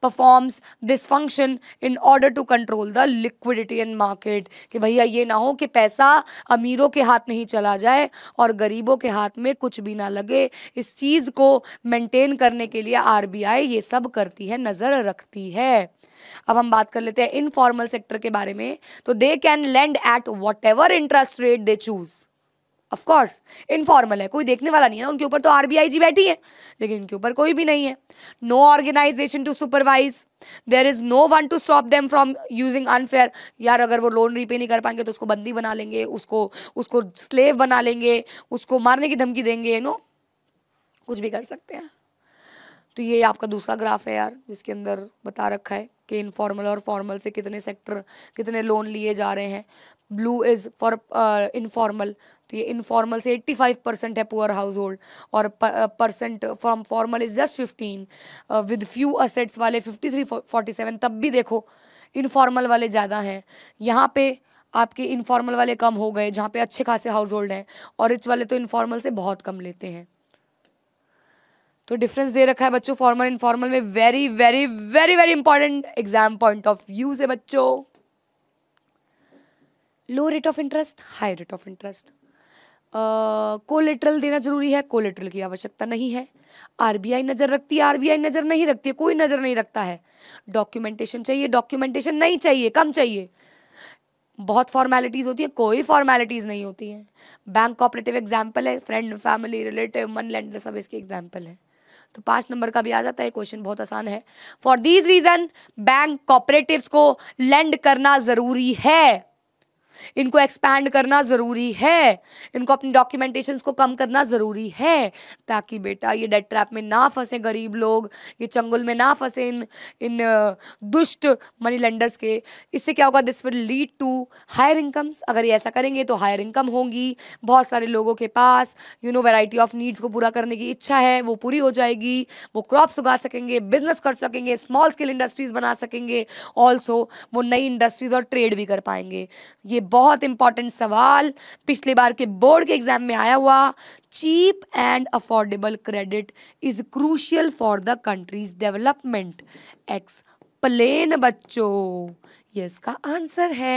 performs this function in order to control the liquidity in market कि भैया ये ना हो कि पैसा अमीरों के हाथ में ही चला जाए और गरीबों के हाथ में कुछ कुछ भी ना लगे इस चीज़ को मेंटेन करने के लिए आरबीआई ये सब करती है नज़र रखती है अब हम बात कर लेते हैं इनफॉर्मल सेक्टर के बारे में तो they can lend at whatever interest rate they choose of course informal है कोई देखने वाला नहीं है उनके ऊपर तो आरबीआई जी बैठी है लेकिन इनके ऊपर कोई भी नहीं है no organisation to supervise there is no one to stop them from using unfair यार अगर वो लोन रीपे नहीं कर पाएंगे तो उसको बंदी बना लेंगे उसको उसको स्लेव बना लेंगे उसको मारने की धमकी देंगे यू नो कुछ भी कर सकते हैं तो ये आपका दूसरा ग्राफ है यार जिसके अंदर बता रखा है कि इनफॉर्मल और फॉर्मल से कितने सेक्टर कितने लोन लिए जा रहे हैं ब्लू इज़ फॉर इनफॉर्मल तो ये इनफॉर्मल से 85 परसेंट है पुअर हाउस होल्ड और percent from formal is just 15 with few assets वाले 53 47 तब भी देखो इनफॉर्मल वाले ज़्यादा हैं यहाँ पे आपके इनफॉर्मल वाले कम हो गए जहाँ पे अच्छे खासे हाउस होल्ड हैं और रिच वाले तो इनफॉर्मल से बहुत कम लेते हैं तो डिफरेंस दे रखा है बच्चों फॉर्मल इनफॉर्मल में very very very very important exam point of view से बच्चों low rate of interest high rate of interest collateral देना जरूरी है कोलेट्रल की आवश्यकता नहीं है आरबीआई नज़र रखती है आरबीआई नज़र नहीं रखती है कोई नज़र नहीं रखता है डॉक्यूमेंटेशन चाहिए डॉक्यूमेंटेशन नहीं चाहिए कम चाहिए बहुत फॉर्मेलिटीज़ होती है कोई फॉर्मेलिटीज़ नहीं होती हैं बैंक कॉपरेटिव एग्जाम्पल है friend family relative money lender सब इसके एग्जाम्पल है तो पाँच नंबर का भी आ जाता है क्वेश्चन बहुत आसान है for these reason bank cooperatives को लैंड करना ज़रूरी है इनको एक्सपैंड करना ज़रूरी है इनको अपनी डॉक्यूमेंटेशन को कम करना ज़रूरी है ताकि बेटा ये डेट ट्रैप में ना फंसे गरीब लोग ये चंगुल में ना फंसे इन इन दुष्ट मनी लेंडर्स के इससे क्या होगा this will lead to higher incomes अगर ये ऐसा करेंगे तो हायर इनकम होगी बहुत सारे लोगों के पास you know variety of needs को पूरा करने की इच्छा है वो पूरी हो जाएगी वो क्रॉप्स उगा सकेंगे बिजनेस कर सकेंगे स्मॉल स्केल इंडस्ट्रीज बना सकेंगे ऑल्सो वो नई इंडस्ट्रीज और ट्रेड भी कर पाएंगे ये बहुत इंपॉर्टेंट सवाल पिछले बार के बोर्ड के एग्जाम में आया हुआ cheap and affordable credit is crucial for the country's development explain बच्चों ये इसका आंसर है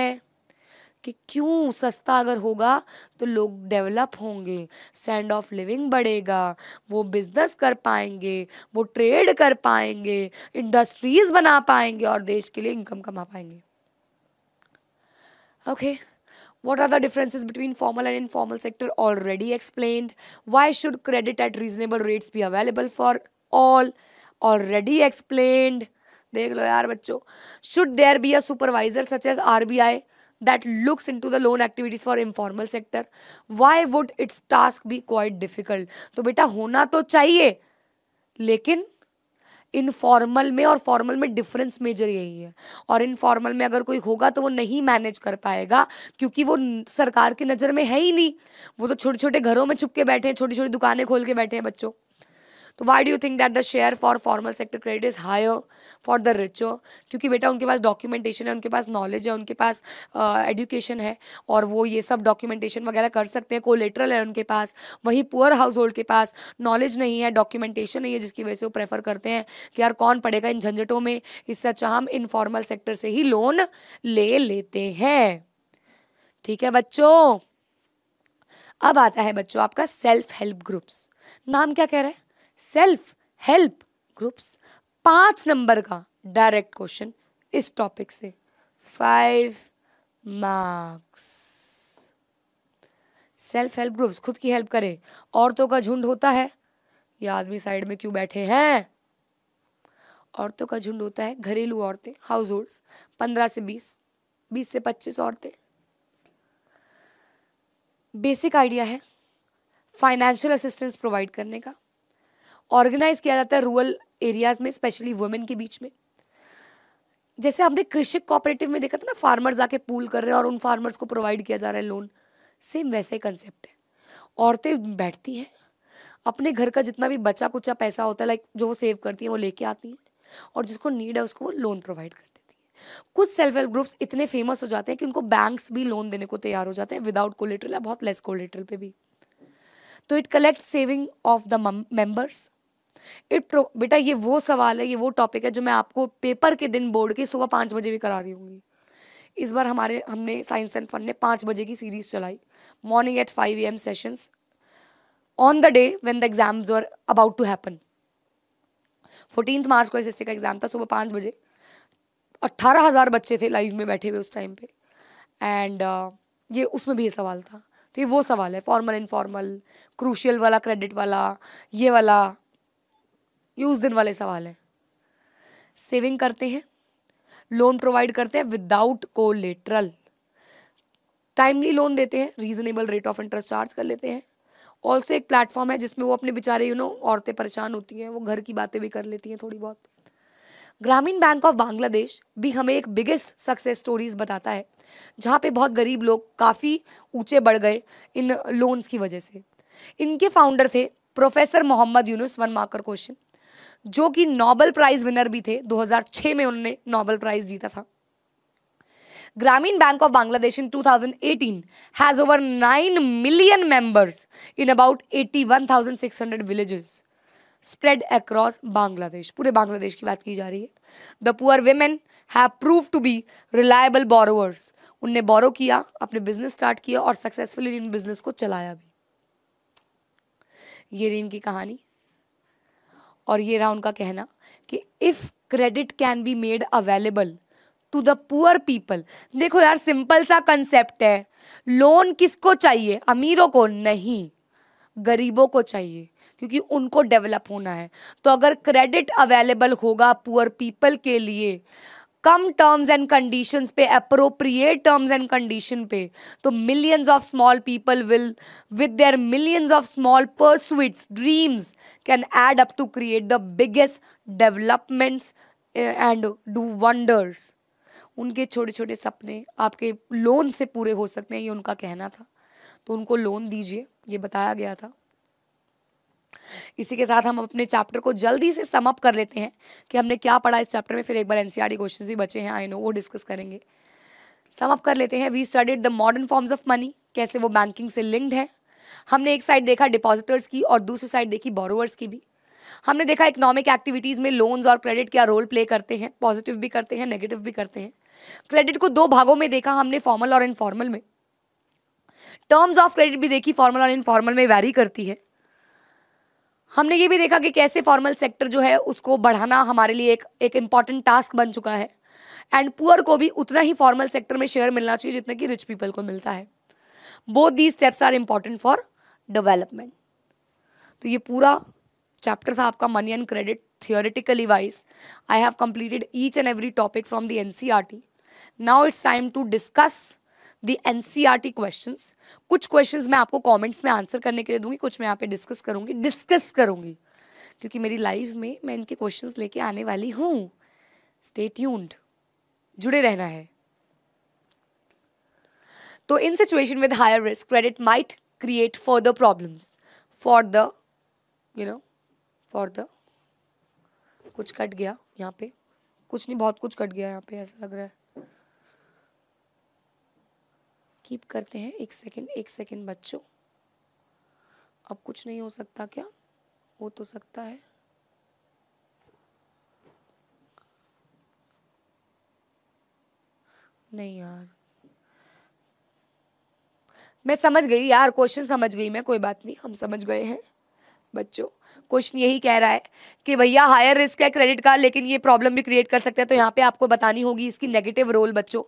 कि क्यों सस्ता अगर होगा तो लोग डेवलप होंगे स्टैंड ऑफ लिविंग बढ़ेगा वो बिजनेस कर पाएंगे वो ट्रेड कर पाएंगे इंडस्ट्रीज बना पाएंगे और देश के लिए इनकम कमा पाएंगे Okay. What are the differences between formal and informal sector? Already explained. Why should credit at reasonable rates be available for all? Already explained. देख लो यार बच्चों should there be a supervisor such as RBI that looks into the loan activities for informal sector why would its task be quite difficult तो बेटा होना तो चाहिए लेकिन informal में और फॉर्मल में डिफरेंस मेजर यही है और इनफॉर्मल में अगर कोई होगा तो वो नहीं मैनेज कर पाएगा क्योंकि वो सरकार की नज़र में है ही नहीं वो तो छोटे छोटे घरों में छुप के बैठे हैं छोटी छोटी दुकानें खोल के बैठे हैं बच्चों तो why do you think that the share for formal sector credit is higher for the rich क्योंकि बेटा उनके पास डॉक्यूमेंटेशन है उनके पास नॉलेज है उनके पास एजुकेशन uh, है और वो ये सब डॉक्यूमेंटेशन वगैरह कर सकते हैं कोलेटरल है उनके पास वहीं पुअर हाउस होल्ड के पास नॉलेज नहीं है डॉक्यूमेंटेशन नहीं है जिसकी वजह से वो प्रेफर करते हैं कि यार कौन पड़ेगा इन झंझटों में इससे अच्छा हम इनफॉर्मल सेक्टर से ही लोन ले लेते हैं ठीक है बच्चों अब आता है बच्चों आपका सेल्फ हेल्प ग्रुप्स नाम क्या कह रहे हैं सेल्फ हेल्प ग्रुप्स पांच नंबर का डायरेक्ट क्वेश्चन इस टॉपिक से five marks self help groups खुद की हेल्प करें औरतों का झुंड होता है ये आदमी साइड में क्यों बैठे हैं औरतों का झुंड होता है घरेलू औरतें हाउस होल्ड्स पंद्रह से बीस बीस से पच्चीस औरतें बेसिक आइडिया है फाइनेंशियल असिस्टेंस प्रोवाइड करने का ऑर्गेनाइज किया जाता है रूरल एरियाज में स्पेशली वुमेन के बीच में जैसे हमने कृषक कोऑपरेटिव में देखा था ना फार्मर्स आके पूल कर रहे हैं और उन फार्मर्स को प्रोवाइड किया जा रहा है लोन सेम वैसा ही कंसेप्ट है औरतें बैठती हैं अपने घर का जितना भी बचा कुचा पैसा होता है लाइक जो वो सेव करती हैं वो लेके आती हैं और जिसको नीड है उसको वो लोन प्रोवाइड कर देती है कुछ सेल्फ हेल्प ग्रुप्स इतने फेमस हो जाते हैं कि उनको बैंक्स भी लोन देने को तैयार हो जाते हैं विदाउट कोलेट्रल या बहुत लेस कोलेट्रल पे भी तो it collect saving of the members it बेटा ये वो सवाल है ये वो टॉपिक है जो मैं आपको पेपर के दिन बोर्ड के सुबह पाँच बजे भी करा रही हूँ इस बार हमारे हमने साइंस एंड फन ने पाँच बजे की सीरीज़ चलाई morning at five A M sessions on the day when the exams are about to happen fourteen March को एस का एग्ज़ाम था सुबह पाँच बजे अट्ठारह हज़ार बच्चे थे लाइव में बैठे हुए उस टाइम पे एंड uh, ये उसमें भी ये सवाल था तो ये वो सवाल है फॉर्मल इनफॉर्मल क्रूशियल वाला क्रेडिट वाला ये वाला ये उस दिन वाले सवाल है सेविंग करते हैं लोन प्रोवाइड करते हैं विदाउट लेटरल टाइमली लोन देते हैं reasonable rate of interest charge कर लेते हैं ऑल्सो एक प्लेटफॉर्म है जिसमें वो अपने बेचारे यू नो औरतें परेशान होती हैं वो घर की बातें भी कर लेती हैं थोड़ी बहुत ग्रामीण बैंक ऑफ बांग्लादेश भी हमें एक बिगेस्ट सक्सेस स्टोरीज बताता है जहाँ पे बहुत गरीब लोग काफ़ी ऊंचे बढ़ गए इन लोन्स की वजह से इनके फाउंडर थे professor Muhammad Yunus one marker question जो कि नोबल प्राइज विनर भी थे 2006 में उन्होंने नोबल प्राइज जीता था Grameen bank of Bangladesh in 2018 has over 9 million members in about 81,600 villages spread across Bangladesh पूरे बांग्लादेश की बात की जा रही है the poor women have prove to be reliable borrowers उनने बोरो किया अपने बिजनेस स्टार्ट किया और सक्सेसफुली इन बिजनेस को चलाया भी ये रही इनकी कहानी और ये रहा उनका कहना कि if credit can be made available to the poor people देखो यार सिंपल सा कंसेप्ट है लोन किसको चाहिए अमीरों को नहीं गरीबों को चाहिए क्योंकि उनको डेवलप होना है तो अगर क्रेडिट अवेलेबल होगा पुअर पीपल के लिए कम टर्म्स एंड कंडीशंस पे अप्रोप्रिएट टर्म्स एंड कंडीशन पे तो millions of small people will with their millions of small pursuits dreams can add up to create the biggest developments and do wonders उनके छोटे छोटे सपने आपके लोन से पूरे हो सकते हैं ये उनका कहना था तो उनको लोन दीजिए ये बताया गया था इसी के साथ हम अपने चैप्टर को जल्दी से समअप कर लेते हैं कि हमने क्या पढ़ा इस चैप्टर में फिर एक बार एन क्वेश्चंस e भी बचे हैं आई नो वो डिस्कस करेंगे समअप कर लेते हैं we studied the modern forms of money कैसे वो बैंकिंग से लिंक्ड है हमने एक साइड देखा डिपॉजिटर्स की और दूसरी साइड देखी बोरोवर्स की भी हमने देखा इकोनॉमिक एक्टिविटीज़ में लोन्स और क्रेडिट क्या रोल प्ले करते हैं पॉजिटिव भी करते हैं नेगेटिव भी करते हैं क्रेडिट को दो भागों में देखा हमने फॉर्मल और इनफॉर्मल में टर्म्स ऑफ क्रेडिट भी देखी फॉर्मल और इनफॉर्मल में वैरी करती है हमने ये भी देखा कि कैसे फॉर्मल सेक्टर जो है उसको बढ़ाना हमारे लिए एक एक इम्पॉर्टेंट टास्क बन चुका है एंड पुअर को भी उतना ही फॉर्मल सेक्टर में शेयर मिलना चाहिए जितना कि रिच पीपल को मिलता है both the steps are important for development तो ये पूरा चैप्टर था आपका money and credit theoretically wise I have completed each and every topic from the N C R T now it's time to discuss the N question कुछ question मैं आपको comments में answer करने के लिए दूंगी कुछ मैं यहाँ पे डिस्कस करूंगी डिस्कस करूंगी क्योंकि मेरी लाइफ में मैं इनके क्वेश्चन लेके आने वाली हूँ स्टे ट्यून्ड जुड़े रहना है तो in situation with higher risk credit might for the problems for the you know for the कुछ कट गया यहाँ पे कुछ नहीं बहुत कुछ कट गया यहाँ पे ऐसा लग रहा है कीप करते हैं एक सेकंड एक सेकंड बच्चों अब कुछ नहीं हो सकता क्या हो तो सकता है नहीं यार मैं समझ गई यार क्वेश्चन समझ गई मैं कोई बात नहीं हम समझ गए हैं बच्चों क्वेश्चन यही कह रहा है कि भैया हायर रिस्क है क्रेडिट का लेकिन ये प्रॉब्लम भी क्रिएट कर सकते हैं तो यहाँ पे आपको बतानी होगी इसकी नेगेटिव रोल बच्चों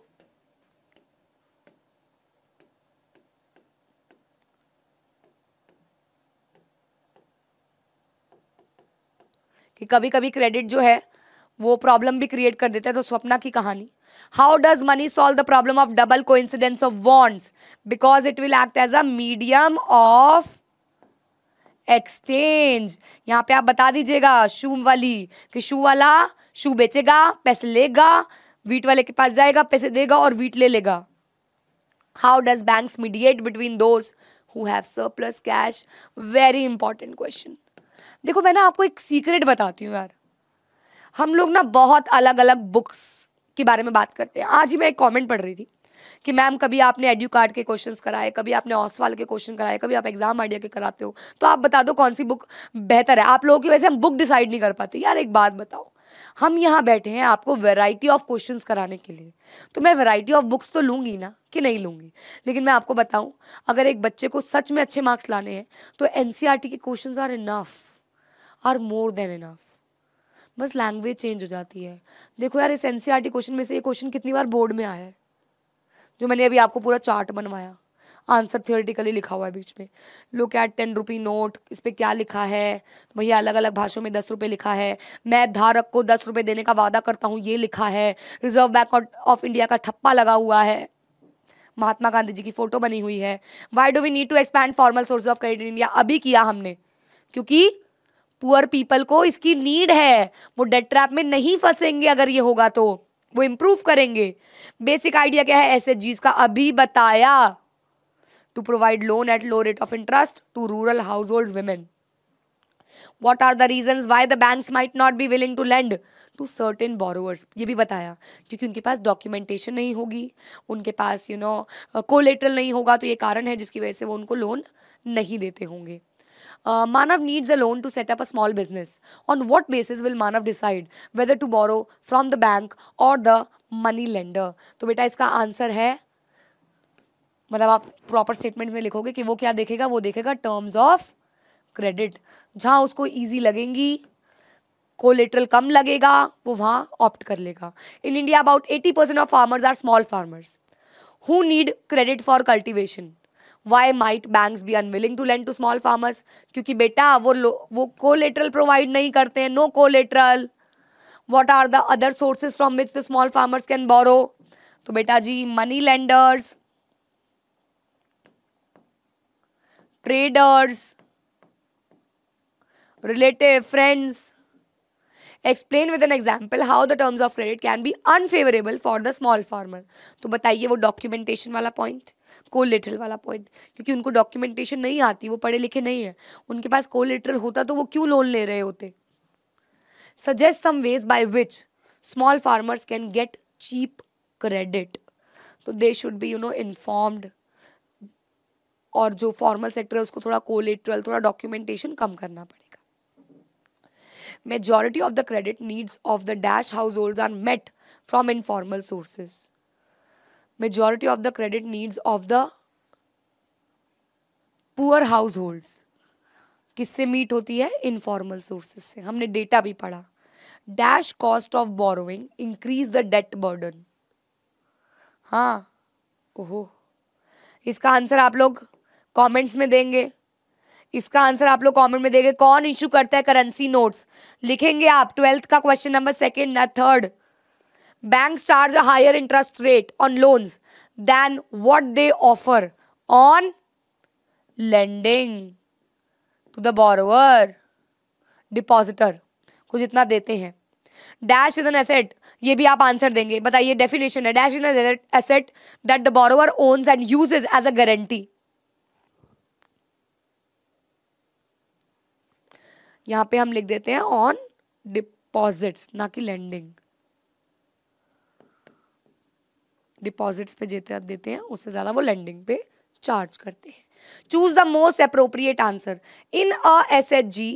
कि कभी कभी क्रेडिट जो है वो प्रॉब्लम भी क्रिएट कर देता है तो स्वप्ना की कहानी how does money solve the problem of double coincidence of wants because it will act as a medium of exchange यहाँ पे आप बता दीजिएगा शू वाली कि शू वाला शू बेचेगा पैसे लेगा वीट वाले के पास जाएगा पैसे देगा और वीट ले लेगा how does banks mediate between those who have surplus cash very important question देखो मैं ना आपको एक सीक्रेट बताती हूँ यार हम लोग ना बहुत अलग अलग बुक्स के बारे में बात करते हैं आज ही मैं एक कमेंट पढ़ रही थी कि मैम कभी आपने एड्यू कार्ड के क्वेश्चंस कराए कभी आपने ऑसवाल के क्वेश्चन कराए कभी आप एग्जाम आइडिया के कराते हो तो आप बता दो कौन सी बुक बेहतर है आप लोगों की वजह से हम बुक डिसाइड नहीं कर पाते यार एक बात बताओ हम यहाँ बैठे हैं आपको वैरायटी ऑफ क्वेश्चंस कराने के लिए तो मैं वैरायटी ऑफ बुक्स तो लूँगी ना कि नहीं लूँगी लेकिन मैं आपको बताऊँ अगर एक बच्चे को सच में अच्छे मार्क्स लाने हैं तो एन e के question are enough are more than enough बस लैंग्वेज चेंज हो जाती है देखो यार इस एन क्वेश्चन e में से ये क्वेश्चन कितनी बार बोर्ड में आया है जो मैंने अभी आपको पूरा चार्ट बनवाया आंसर थियोरिटिकली लिखा हुआ है बीच में look at ten rupee note इस पर क्या लिखा है तो भैया अलग अलग भाषाओं में दस रुपये लिखा है मैं धारक को दस रुपये देने का वादा करता हूँ ये लिखा है रिजर्व बैंक ऑफ इंडिया का ठप्पा लगा हुआ है महात्मा गांधी जी की फ़ोटो बनी हुई है why do we need to expand formal source of credit India अभी किया हमने क्योंकि पुअर पीपल को इसकी नीड है वो डेट ट्रैप में नहीं फंसेंगे अगर ये होगा तो वो इम्प्रूव करेंगे बेसिक आइडिया क्या है एस एच का अभी बताया to provide loan at low rate of interest to rural household women what are the reason why the bank might not be willing to lend to certain borrowers ये भी बताया क्योंकि उनके पास documentation नहीं होगी उनके पास यू नो कोलेटरल नहीं होगा तो ये कारण है जिसकी वजह से वो उनको लोन नहीं देते होंगे Manav needs a loan to set up a small business on what basis will Manav decide whether to borrow from the bank और द मनी लेंडर तो बेटा इसका आंसर है मतलब आप प्रॉपर स्टेटमेंट में लिखोगे कि वो क्या देखेगा वो देखेगा टर्म्स ऑफ क्रेडिट जहाँ उसको ईजी लगेंगी लेटरल कम लगेगा वो वहाँ ऑप्ट कर लेगा in India about eighty percent of farmers are small farmers who need credit for cultivation why might banks be unwilling to lend to small farmers क्योंकि बेटा वो वो लेटरल प्रोवाइड नहीं करते हैं no collateral what are the other sources from which the small farmers can borrow तो बेटा जी money lenders traders relative friends explain with an example how the terms of credit can B unfavourable for the small farmer तो बताइए वो documentation वाला point collateral वाला point क्योंकि उनको डॉक्यूमेंटेशन नहीं आती वो पढ़े लिखे नहीं है उनके पास कोलेटरल होता तो वो क्यों लोन ले रहे होते suggest some ways by which small farmers can get cheap credit तो they should be you know informed और जो फॉर्मल सेक्टर है उसको थोड़ा कोलेट्रल थोड़ा डॉक्यूमेंटेशन कम करना पड़ेगा majority of the credit needs of the dash household are met from informal sources majority of the credit needs of the poor households किससे मीट होती है इनफॉर्मल सोर्सेज से हमने डेटा भी पढ़ा dash cost of borrowing increase the debt burden हाँ ओहो इसका आंसर आप लोग कमेंट्स में देंगे इसका आंसर आप लोग कमेंट में देंगे कौन इशू करता है करेंसी नोट्स लिखेंगे आप ट्वेल्थ का क्वेश्चन नंबर सेकेंड ना third banks charge a higher interest rate on loans than what they offer on lending to the borrower depositor कुछ इतना देते हैं डैश इज एन एसेट ये भी आप आंसर देंगे बताइए डेफिनेशन है dash is an asset that the borrower owns and use as a guarantee यहाँ पे हम लिख देते हैं ऑन डिपॉजिट्स ना कि लैंडिंग डिपॉजिट्स पे जितने देते हैं उससे ज़्यादा वो लेंडिंग पे चार्ज करते हैं choose the most appropriate answer in a S H G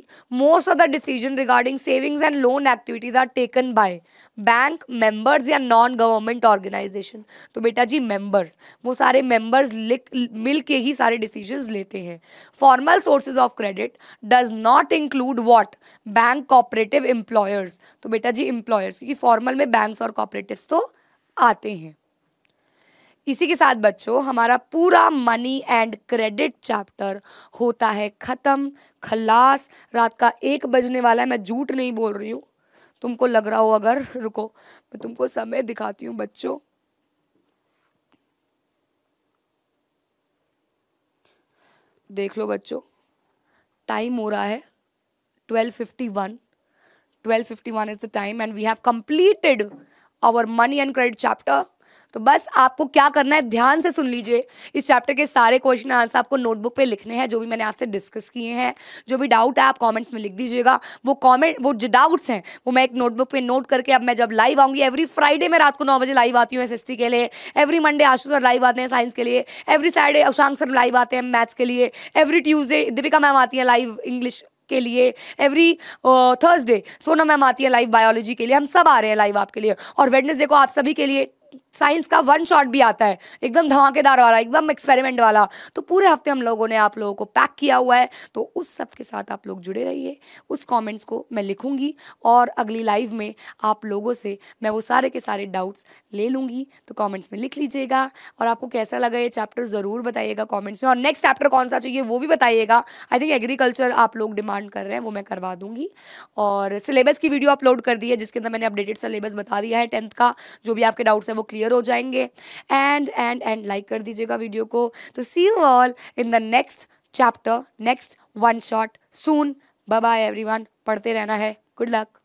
most of the decision regarding savings and loan activities are taken by bank members या नॉन गवर्नमेंट ऑर्गेनाइजेशन तो बेटा जी मेंबर्स वो सारे मेंबर्स लिख मिल के ही सारे डिसीजन लेते हैं formal sources of credit does not include what bank cooperative employers तो बेटा जी एम्प्लॉयर्स क्योंकि फॉर्मल में बैंक और कॉपरेटिव तो आते हैं इसी के साथ बच्चों हमारा पूरा मनी एंड क्रेडिट चैप्टर होता है ख़त्म खलास रात का एक बजने वाला है मैं झूठ नहीं बोल रही हूँ तुमको लग रहा हो अगर रुको मैं तुमको समय दिखाती हूँ बच्चों देख लो बच्चों टाइम हो रहा है twelve fifty one twelve fifty one is the time and we have completed our money and credit chapter तो बस आपको क्या करना है ध्यान से सुन लीजिए इस चैप्टर के सारे क्वेश्चन आंसर आपको नोटबुक पे लिखने हैं जो भी मैंने आपसे डिस्कस किए हैं जो भी डाउट है आप कमेंट्स में लिख दीजिएगा वो कमेंट वो जो डाउट्स हैं वो मैं एक नोटबुक पे नोट करके अब मैं जब लाइव आऊँगी एवरी फ्राइडे मैं रात को नौ बजे लाइव आती हूँ एस के लिए every Monday Ashu sir live आते हैं साइंस के लिए every Saturday Ashank sir live आते हैं मैथ्स के लिए एवरी ट्यूजडे दीपिका मैम आती हैं लाइव इंग्लिश के लिए एवरी थर्सडे सोना मैम आती है लाइव बायोलॉजी के लिए हम सब आ रहे हैं लाइव आपके लिए और वेडनेसडे को आप सभी के लिए साइंस का वन शॉट भी आता है एकदम धमाकेदार वाला एकदम एक्सपेरिमेंट वाला तो पूरे हफ्ते हम लोगों ने आप लोगों को पैक किया हुआ है तो उस सब के साथ आप लोग जुड़े रहिए उस कमेंट्स को मैं लिखूंगी और अगली लाइव में आप लोगों से मैं वो सारे के सारे डाउट्स ले लूँगी तो कॉमेंट्स में लिख लीजिएगा और आपको कैसा लगा ये चैप्टर ज़रूर बताइएगा कॉमेंट्स में और नेक्स्ट चैप्टर कौन सा चाहिए वो भी बताइएगा आई थिंक एग्रीकल्चर आप लोग डिमांड कर रहे हैं वो मैं करवा दूँगी और सिलेबस की वीडियो अपलोड कर दी है जिसके अंदर मैंने अपडेटेड सिलेबस बता दिया है टेंथ का जो भी आपके डाउट्स हैं वो क्लियर हो जाएंगे एंड एंड एंड लाइक कर दीजिएगा वीडियो को तो see you all in the next chapter next one shot soon bye bye everyone पढ़ते रहना है गुड लक